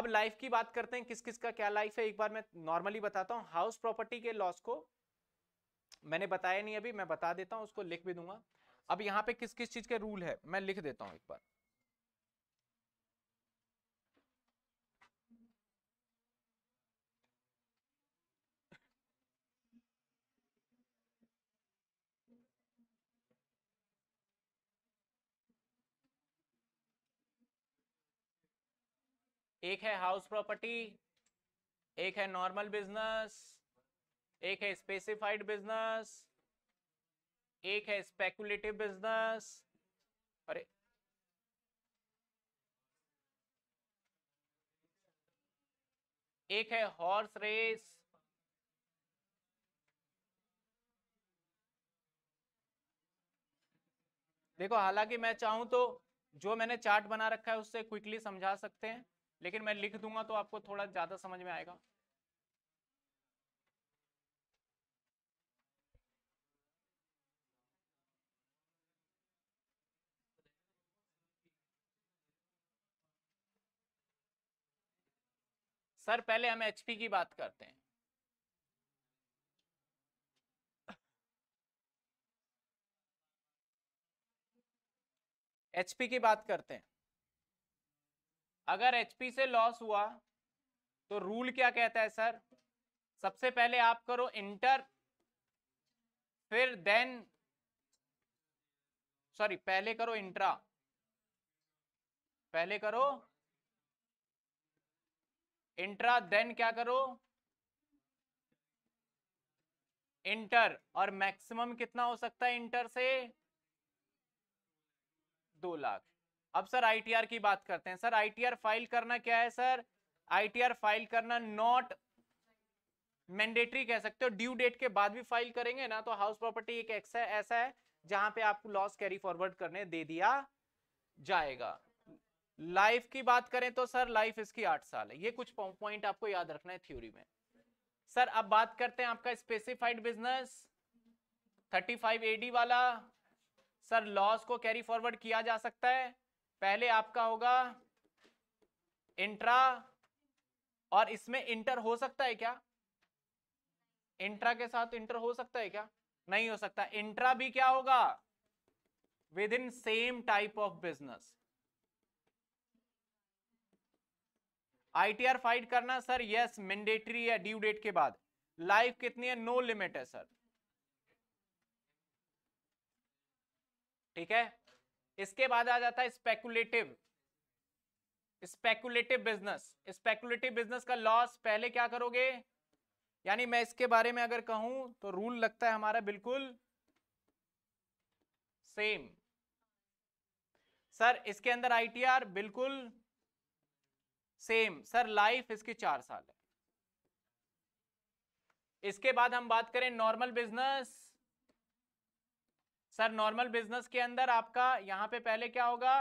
अब लाइफ की बात करते हैं किस किस का क्या लाइफ है एक बार मैं नॉर्मली बताता हूँ हाउस प्रॉपर्टी के लॉस को मैंने बताया नहीं अभी मैं बता देता हूँ उसको लिख भी दूंगा अब यहाँ पे किस किस चीज के रूल है मैं लिख देता हूँ एक बार एक है हाउस प्रॉपर्टी एक है नॉर्मल बिजनेस एक है स्पेसिफाइड बिजनेस एक है स्पेकुलेटिव बिजनेस और एक है हॉर्स रेस देखो हालांकि मैं चाहूं तो जो मैंने चार्ट बना रखा है उससे क्विकली समझा सकते हैं लेकिन मैं लिख दूंगा तो आपको थोड़ा ज्यादा समझ में आएगा सर पहले हम एचपी की बात करते हैं एचपी की बात करते हैं अगर एचपी से लॉस हुआ तो रूल क्या कहता है सर सबसे पहले आप करो इंटर फिर देन सॉरी पहले करो इंट्रा पहले करो इंट्रा देन क्या करो इंटर और मैक्सिमम कितना हो सकता है इंटर से दो लाख अब सर आईटीआर की बात करते हैं सर आईटीआर फाइल करना क्या है सर आईटीआर फाइल करना नॉट मैंडेटरी कह सकते हो ड्यू डेट के बाद भी फाइल करेंगे ना तो हाउस प्रॉपर्टी एक ऐसा ऐसा है जहां पे आपको लॉस कैरी फॉरवर्ड करने दे दिया जाएगा लाइफ की बात करें तो सर लाइफ इसकी आठ साल है ये कुछ पॉइंट आपको याद रखना है थ्योरी में सर अब बात करते हैं आपका स्पेसिफाइड बिजनेस फाइव एडी वाला सर लॉस को कैरी फॉरवर्ड किया जा सकता है पहले आपका होगा इंट्रा और इसमें इंटर हो सकता है क्या इंट्रा के साथ इंटर हो सकता है क्या नहीं हो सकता इंट्रा भी क्या होगा within same type of business ITR file करना सर यस मैंडेटरी है ड्यू डेट के बाद लाइफ कितनी है नो no लिमिट है सर ठीक है इसके बाद आ जाता है speculative speculative business speculative business का लॉस पहले क्या करोगे यानी मैं इसके बारे में अगर कहूं तो रूल लगता है हमारा बिल्कुल सेम सर इसके अंदर आईटीआर बिल्कुल सेम सर लाइफ इसकी चार साल है इसके बाद हम बात करें normal business sir normal business के अंदर आपका यहां पे पहले क्या होगा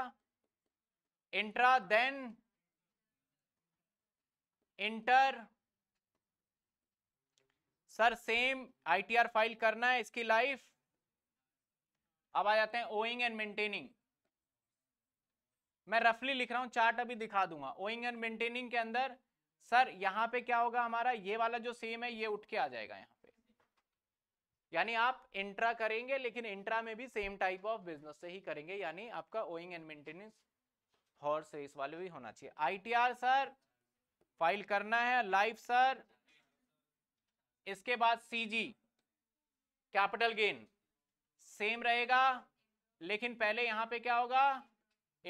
intra then inter sir same ITR file करना है इसकी लाइफ अब आ जाते हैं ओइंग एंड मेंटेनिंग मैं रफली लिख रहा हूं चार्ट अभी दिखा दूंगा ओइंग एंड मेंटेनिंग के अंदर सर यहां पे क्या होगा हमारा ये वाला जो सेम है ये उठ के आ जाएगा यहां यानी आप इंट्रा करेंगे लेकिन इंट्रा में भी सेम टाइप ऑफ बिजनेस से ही करेंगे यानी आपका owning and maintenance horse race वाले भी होना चाहिए आईटीआर सर फाइल करना है लाइफ सर इसके बाद सीजी कैपिटल गेन सेम रहेगा लेकिन पहले यहां पे क्या होगा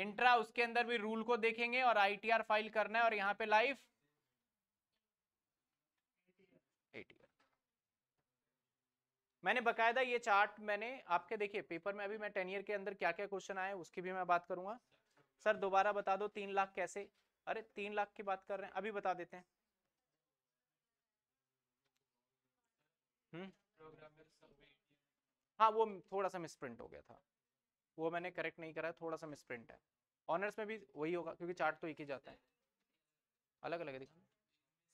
इंट्रा उसके अंदर भी रूल को देखेंगे और आईटीआर फाइल करना है और यहां पे लाइफ मैंने बकायदा ये चार्ट मैंने आपके देखिए पेपर में अभी मैं टेन ईयर के अंदर क्या क्या क्वेश्चन आए उसकी भी मैं बात करूंगा सर दोबारा बता दो तीन लाख कैसे अरे तीन लाख की बात कर रहे हैं अभी बता देते हैं हम्म। हाँ वो थोड़ा सा मिसप्रिंट हो गया था वो मैंने करेक्ट नहीं करा थोड़ा सा मिसप्रिंट है ऑनर्स में भी वही होगा क्योंकि चार्ट तो एक ही जाता है अलग अलग है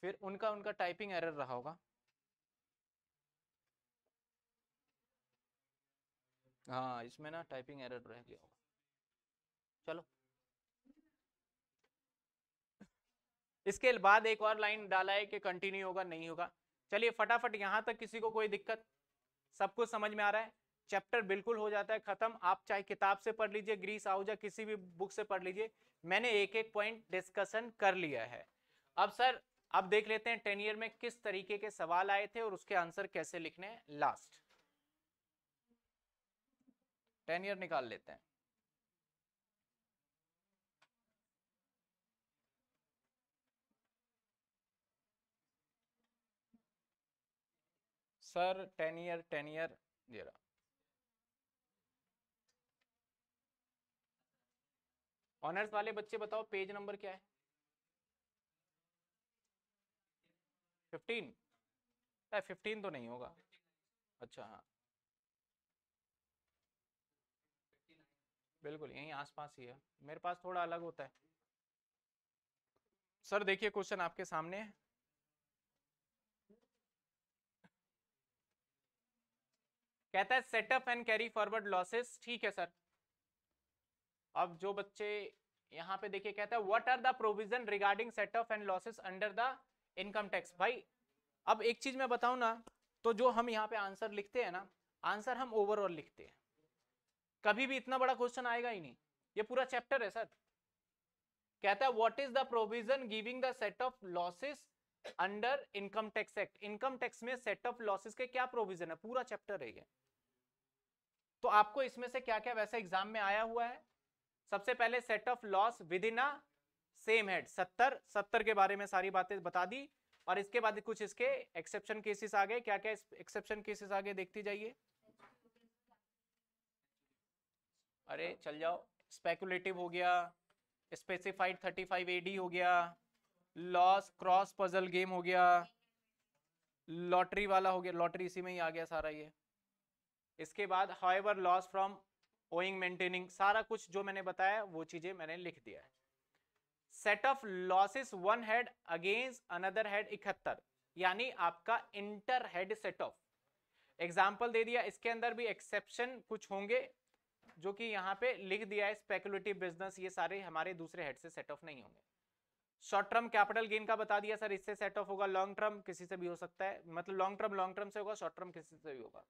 फिर उनका उनका टाइपिंग एरर रहा होगा हाँ इसमें ना टाइपिंग एरर रह गया चलो इसके बाद एक और लाइन डाला है कि कंटिन्यू होगा नहीं होगा चलिए फटाफट यहाँ तक किसी को कोई दिक्कत सब कुछ समझ में आ रहा है चैप्टर बिल्कुल हो जाता है खत्म आप चाहे किताब से पढ़ लीजिए ग्रीस आउजा किसी भी बुक से पढ़ लीजिए मैंने एक एक पॉइंट डिस्कशन कर लिया है अब सर अब देख लेते हैं टेन ईयर में किस तरीके के सवाल आए थे और उसके आंसर कैसे लिखने हैं लास्ट टेन ईयर निकाल लेते हैं sir ten year ten year रहा ऑनर्स वाले बच्चे बताओ पेज नंबर क्या है फिफ्टीन फिफ्टीन तो नहीं होगा अच्छा हाँ बिल्कुल यहीं आसपास ही है मेरे पास थोड़ा अलग होता है सर देखिए क्वेश्चन आपके सामने है कहता है set off and carry forward losses ठीक है सर अब जो बच्चे यहाँ पे देखिए कहता है what are the provision regarding set off and losses under the income tax भाई अब एक चीज मैं बताऊं ना तो जो हम यहाँ पे आंसर लिखते हैं ना आंसर हम ओवरऑल लिखते हैं कभी भी इतना बड़ा क्वेश्चन आएगा ही नहीं ये पूरा चैप्टर है सर कहता है what is the provision giving the set off losses under income tax act income tax में सेट ऑफ लॉसेस के क्या प्रोविजन है पूरा चैप्टर है ये तो आपको इसमें से क्या क्या वैसे एग्जाम में आया हुआ है सबसे पहले set off loss within same head सत्तर सत्तर के बारे में सारी बातें बता दी और इसके बाद कुछ इसके एक्सेप्शन केसेस आ गए क्या क्या एक्सेप्शन केसेस आ गए देखते जाइए अरे चल जाओ स्पेकुलेटिव हो गया स्पेसिफाइड थर्टी फाइव एडी हो गया लॉस क्रॉस पजल गेम हो गया लॉटरी वाला हो गया लॉटरी इसी में ही आ गया सारा ये इसके बाद हाइवर लॉस फ्रॉम ओइंग मेंटेनिंग सारा कुछ जो मैंने बताया वो चीजें मैंने लिख दिया है set off losses one head against another head इकहत्तर यानी आपका inter head set off example दे दिया इसके अंदर भी एक्सेप्शन कुछ होंगे जो कि यहाँ पे लिख दिया है स्पेकुलेटिव बिजनेस ये सारे हमारे दूसरे हेड से सेट ऑफ नहीं होंगे शॉर्ट टर्म कैपिटल गेन का बता दिया सर इससे सेट ऑफ होगा लॉन्ग टर्म किसी से भी हो सकता है मतलब लॉन्ग टर्म लॉन्ग टर्म से होगा शॉर्ट टर्म किसी से भी होगा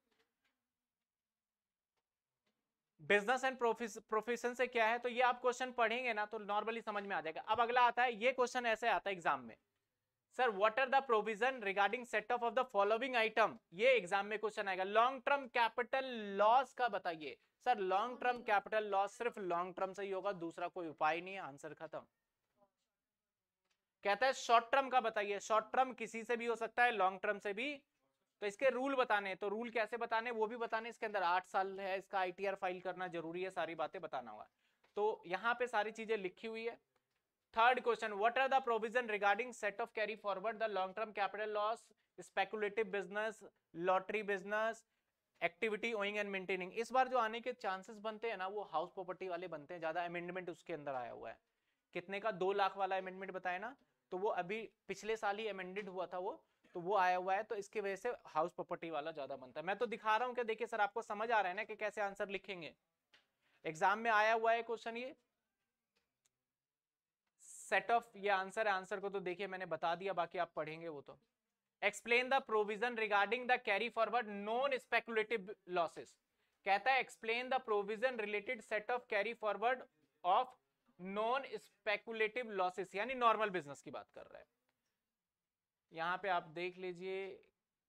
बिजनेस एंड प्रोफेशन से क्या है तो ये आप क्वेश्चन पढ़ेंगे ना तो नॉर्मली समझ में आ जाएगा अब अगला आता है ये क्वेश्चन ऐसे आता है एग्जाम में sir what are the provision regarding set off off the following item ये एग्जाम में क्वेश्चन आएगा लॉन्ग टर्म कैपिटल लॉस का बताइए sir long term capital loss सिर्फ लॉन्ग टर्म से ही होगा दूसरा कोई उपाय नहीं है आंसर खत्म कहता है शॉर्ट टर्म का बताइए शॉर्ट टर्म किसी से भी हो सकता है लॉन्ग टर्म से भी तो इसके रूल बताने तो रूल कैसे बताने वो भी बताने इसके अंदर आठ साल है इसका आईटीआर फाइल करना जरूरी है सारी बातें बताना होगा तो यहाँ पे सारी चीजें लिखी हुई है third question what are the provision regarding set off carry forward the long term capital loss speculative business lottery business activity owning and maintaining इस बार जो आने के चांसेस बनते हैं ना वो हाउस प्रॉपर्टी वाले बनते हैं ज्यादा अमेंडमेंट उसके अंदर आया हुआ है कितने का दो लाख वाला अमेंडमेंट बताए ना तो वो अभी पिछले साल ही अमेंडेड हुआ था वो तो वो आया हुआ है तो इसकी वजह से हाउस प्रॉपर्टी वाला ज्यादा बनता है मैं तो दिखा रहा हूँ कि देखिए सर आपको समझ आ रहा है ना कि कैसे आंसर लिखेंगे एग्जाम में आया हुआ है क्वेश्चन ये सेट ऑफ ये आंसर है आंसर को तो देखिए मैंने बता दिया बाकी आप पढ़ेंगे वो तो explain the provision regarding the carry forward non speculative losses कहता है explain the provision related set off carry forward of non speculative losses यानी नॉर्मल बिजनेस की बात कर रहा है यहां पे आप देख लीजिए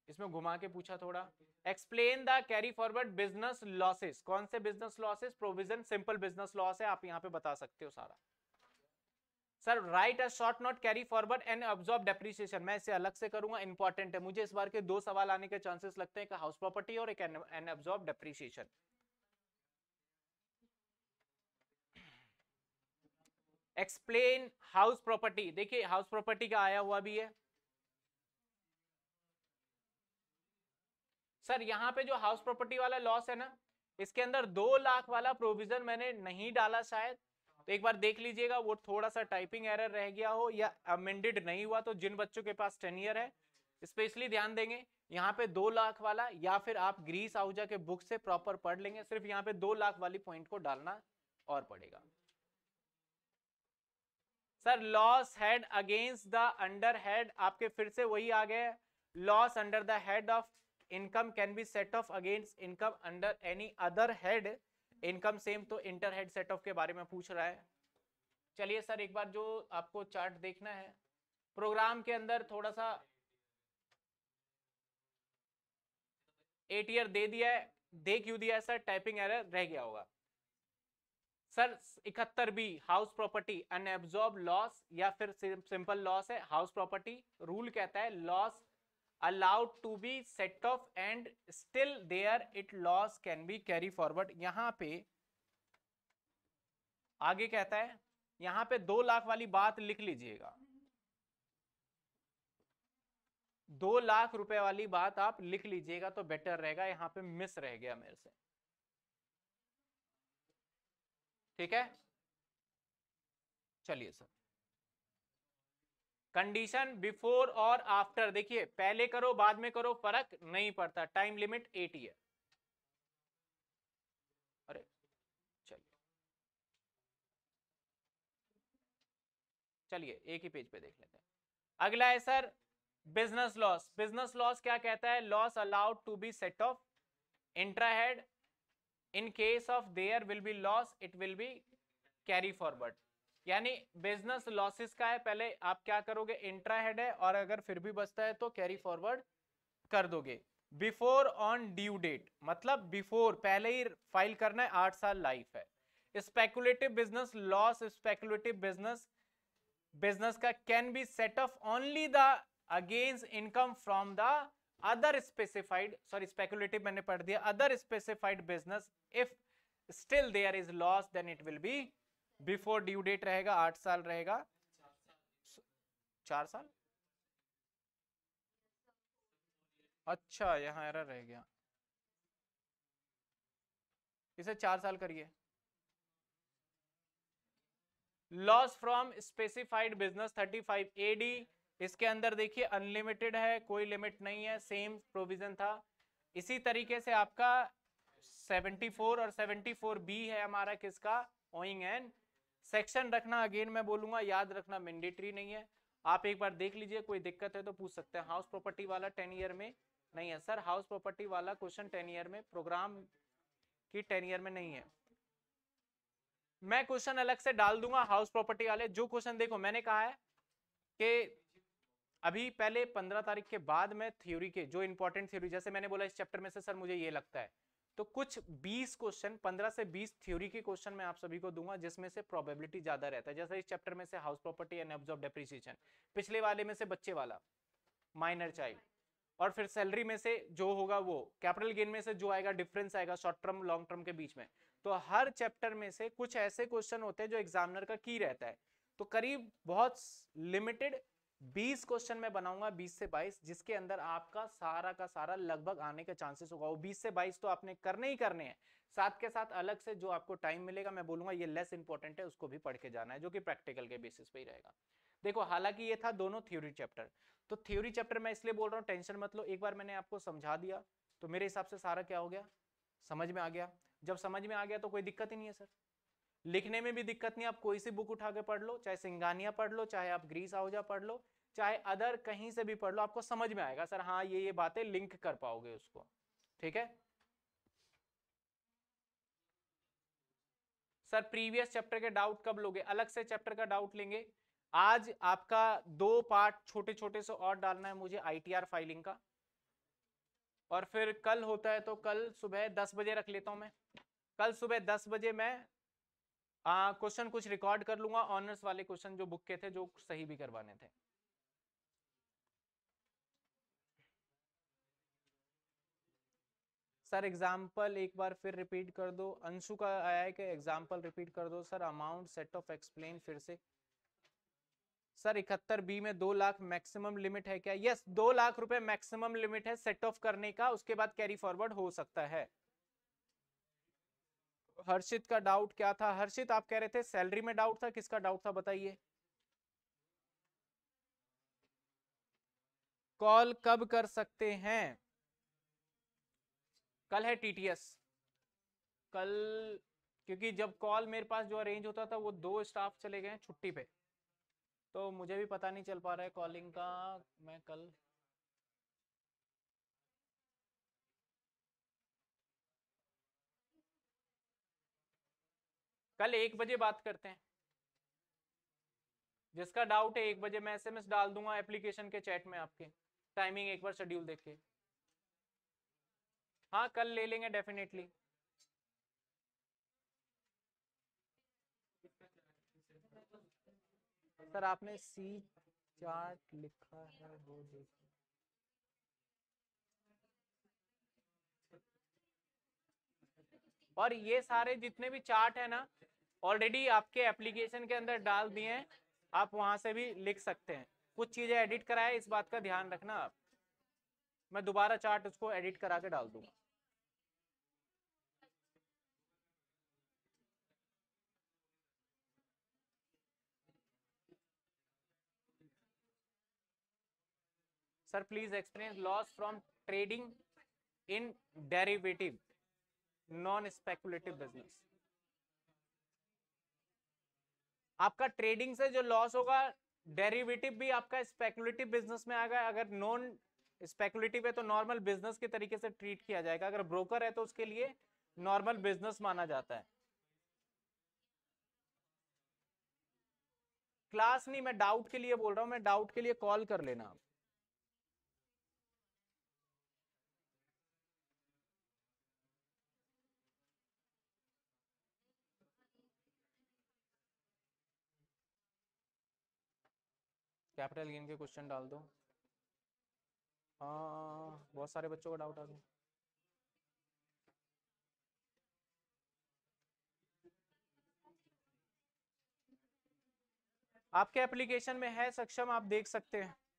इसमें घुमा के पूछा थोड़ा explain the carry forward business losses कौन से business losses provision simple business loss है आप यहाँ पे बता सकते हो सारा sir write a short note carry forward and absorb depreciation मैं इसे अलग से करूंगा इंपॉर्टेंट है मुझे इस बार के दो सवाल आने के चांसेस लगते हैं एक हाउस प्रॉपर्टी और एक unabsorbed depreciation explain house property देखिए हाउस प्रॉपर्टी का आया हुआ भी है सर यहाँ पे जो हाउस प्रॉपर्टी वाला लॉस है ना इसके अंदर दो लाख वाला प्रोविजन मैंने नहीं डाला शायद तो एक बार देख लीजिएगा वो थोड़ा सा टाइपिंग एरर रह गया हो या अमेंडेड नहीं हुआ तो जिन बच्चों के पास टेन ईयर है स्पेशली ध्यान देंगे यहाँ पे दो लाख वाला या फिर आप ग्रीस आहुजा के बुक से प्रॉपर पढ़ लेंगे सिर्फ यहाँ पे दो लाख वाली पॉइंट को डालना और पड़ेगा sir loss head against the under head आपके फिर से वही आ गए loss under the head of income can be set off against income under any other head income same तो इंटर हेड सेट के बारे में पूछ रहा है चलिए सर एक बार जो आपको चार्ट देखना है प्रोग्राम के अंदर थोड़ा सा एट ईयर दे दिया है दे क्यों दिया है सर टाइपिंग एरर रह गया होगा सर इकहत्तर B house property unabsorbed loss या फिर सिंपल लॉस है हाउस प्रॉपर्टी रूल कहता है loss allowed to be set off and still there it loss can be carry forward यहां पे आगे कहता है यहां पे दो लाख वाली बात लिख लीजिएगा दो लाख रुपए वाली बात आप लिख लीजिएगा तो बेटर रहेगा यहाँ पे मिस रह गया मेरे से ठीक है चलिए सर कंडीशन बिफोर और आफ्टर देखिए पहले करो बाद में करो फर्क नहीं पड़ता टाइम लिमिट एट ईयर अरे चलिए चलिए एक ही पेज पे देख लेते हैं अगला है sir business loss business loss क्या कहता है loss allowed to be set off intra head in case of there will be loss it will be carry forward यानी बिजनेस लॉसेस का है पहले आप क्या करोगे इंट्रा हेड है और अगर फिर भी बचता है तो कैरी फॉरवर्ड कर दोगे बिफोर ऑन ड्यू डेट मतलब बिफोर पहले ही फाइल करना है आठ साल लाइफ है speculative business loss speculative business business का can be set off only the against income from the other specified sorry speculative मैंने पढ़ दिया other specified business if still there is loss then it will be before due date रहेगा आठ साल रहेगा चार साल अच्छा यहाँ एरर रह गया इसे चार साल करिए loss from specified business 35 AD इसके अंदर देखिए अनलिमिटेड है कोई लिमिट नहीं है सेम प्रोविजन था इसी तरीके से आपका 74 और 74 बी है हमारा किसका ओइंग एंड सेक्शन रखना अगेन मैं बोलूंगा याद रखना मैंडेटरी नहीं है आप एक बार देख लीजिए कोई दिक्कत है तो पूछ सकते हैं हाउस प्रॉपर्टी वाला टेन ईयर में नहीं है सर हाउस प्रॉपर्टी वाला क्वेश्चन टेन ईयर में प्रोग्राम की टेन ईयर में नहीं है मैं क्वेश्चन अलग से डाल दूंगा हाउस प्रॉपर्टी वाले जो क्वेश्चन देखो मैंने कहा है कि अभी पहले पंद्रह तारीख के बाद में थ्योरी के जो इंपॉर्टेंट थ्योरी जैसे मैंने बोला इस चैप्टर में से सर मुझे ये लगता है तो कुछ 20 क्वेश्चन 15 से 20 थ्योरी के क्वेश्चन मैं आप सभी को दूंगा जिसमें से प्रोबेबिलिटी ज्यादा रहता है जैसे इस चैप्टर में से house property and absorb of depreciation पिछले वाले में से बच्चे वाला माइनर चाइल्ड और फिर सैलरी में से जो होगा वो कैपिटल गेन में से जो आएगा डिफरेंस आएगा शॉर्ट टर्म लॉन्ग टर्म के बीच में तो हर चैप्टर में से कुछ ऐसे क्वेश्चन होते हैं जो एग्जामिनर का की रहता है तो करीब बहुत लिमिटेड 20 क्वेश्चन मैं बनाऊंगा 20 से 22 जिसके अंदर आपका सारा का सारा लगभग आने का चांसेस होगा वो 20 से 22 तो आपने करने ही करने हैं साथ के साथ अलग से जो आपको टाइम मिलेगा मैं बोलूंगा ये लेस इंपॉर्टेंट है उसको भी पढ़ के जाना है जो कि प्रैक्टिकल के बेसिस पे ही रहेगा देखो हालांकि ये था दोनों थ्योरी चैप्टर तो थ्योरी चैप्टर मैं इसलिए बोल रहा हूँ टेंशन मत लो एक बार मैंने आपको समझा दिया तो मेरे हिसाब से सारा क्या हो गया समझ में आ गया जब समझ में आ गया तो कोई दिक्कत ही नहीं है सर लिखने में भी दिक्कत नहीं आप कोई सी बुक उठा के पढ़ लो चाहे सिंगानिया पढ़ लो चाहे आप ग्रीस आहुजा पढ़ लो चाहे अदर कहीं से भी पढ़ लो आपको समझ में आएगा सर हाँ ये ये बातें लिंक कर पाओगे उसको ठीक है सर प्रीवियस चैप्टर के डाउट कब लोगे अलग से चैप्टर का डाउट लेंगे आज आपका दो पार्ट छोटे छोटे से और डालना है मुझे आईटीआर फाइलिंग का और फिर कल होता है तो कल सुबह दस बजे रख लेता हूं मैं कल सुबह दस बजे मैं क्वेश्चन कुछ रिकॉर्ड कर लूंगा ऑनर्स वाले क्वेश्चन जो बुक के थे जो सही भी करवाने थे सर एग्जाम्पल एक बार फिर रिपीट कर दो अंशु का आया है कि एग्जाम्पल रिपीट कर दो sir amount set off explain फिर से सर इकहत्तर बी में दो लाख मैक्सिमम लिमिट है क्या यस दो लाख रुपए मैक्सिमम लिमिट है सेट ऑफ करने का उसके बाद कैरी फॉरवर्ड हो सकता है हर्षित का डाउट क्या था हर्षित आप कह रहे थे सैलरी में डाउट था किसका डाउट था बताइए कॉल कब कर सकते हैं कल है टीटीएस कल क्योंकि जब कॉल मेरे पास जो अरेंज होता था वो दो स्टाफ चले गए छुट्टी पे तो मुझे भी पता नहीं चल पा रहा है कॉलिंग का मैं कल कल एक बजे बात करते हैं जिसका डाउट है एक बजे मैं एसएमएस डाल दूंगा एप्लीकेशन के चैट में आपके टाइमिंग एक बार शेड्यूल देख के हाँ कल ले लेंगे डेफिनेटली सर आपने सी चार्ट लिखा है वो देखिए और ये सारे जितने भी चार्ट है ना ऑलरेडी आपके एप्लीकेशन के अंदर डाल दिए हैं आप वहां से भी लिख सकते हैं कुछ चीजें एडिट कराए इस बात का ध्यान रखना आप मैं दोबारा चार्ट उसको एडिट करा के डाल दूंगा sir please explain loss from trading in derivative non speculative business आपका ट्रेडिंग से जो लॉस होगा डेरिवेटिव भी आपका स्पेकुलेटिव बिजनेस में आएगा अगर नॉन स्पेकुलेटिव है तो नॉर्मल बिजनेस के तरीके से ट्रीट किया जाएगा अगर ब्रोकर है तो उसके लिए नॉर्मल बिजनेस माना जाता है क्लास नहीं मैं डाउट के लिए बोल रहा हूं मैं डाउट के लिए कॉल कर लेना आप कैपिटल गेन के क्वेश्चन डाल दो हाँ बहुत सारे बच्चों का डाउट आ गया आपके एप्लीकेशन में है सक्षम आप देख सकते हैं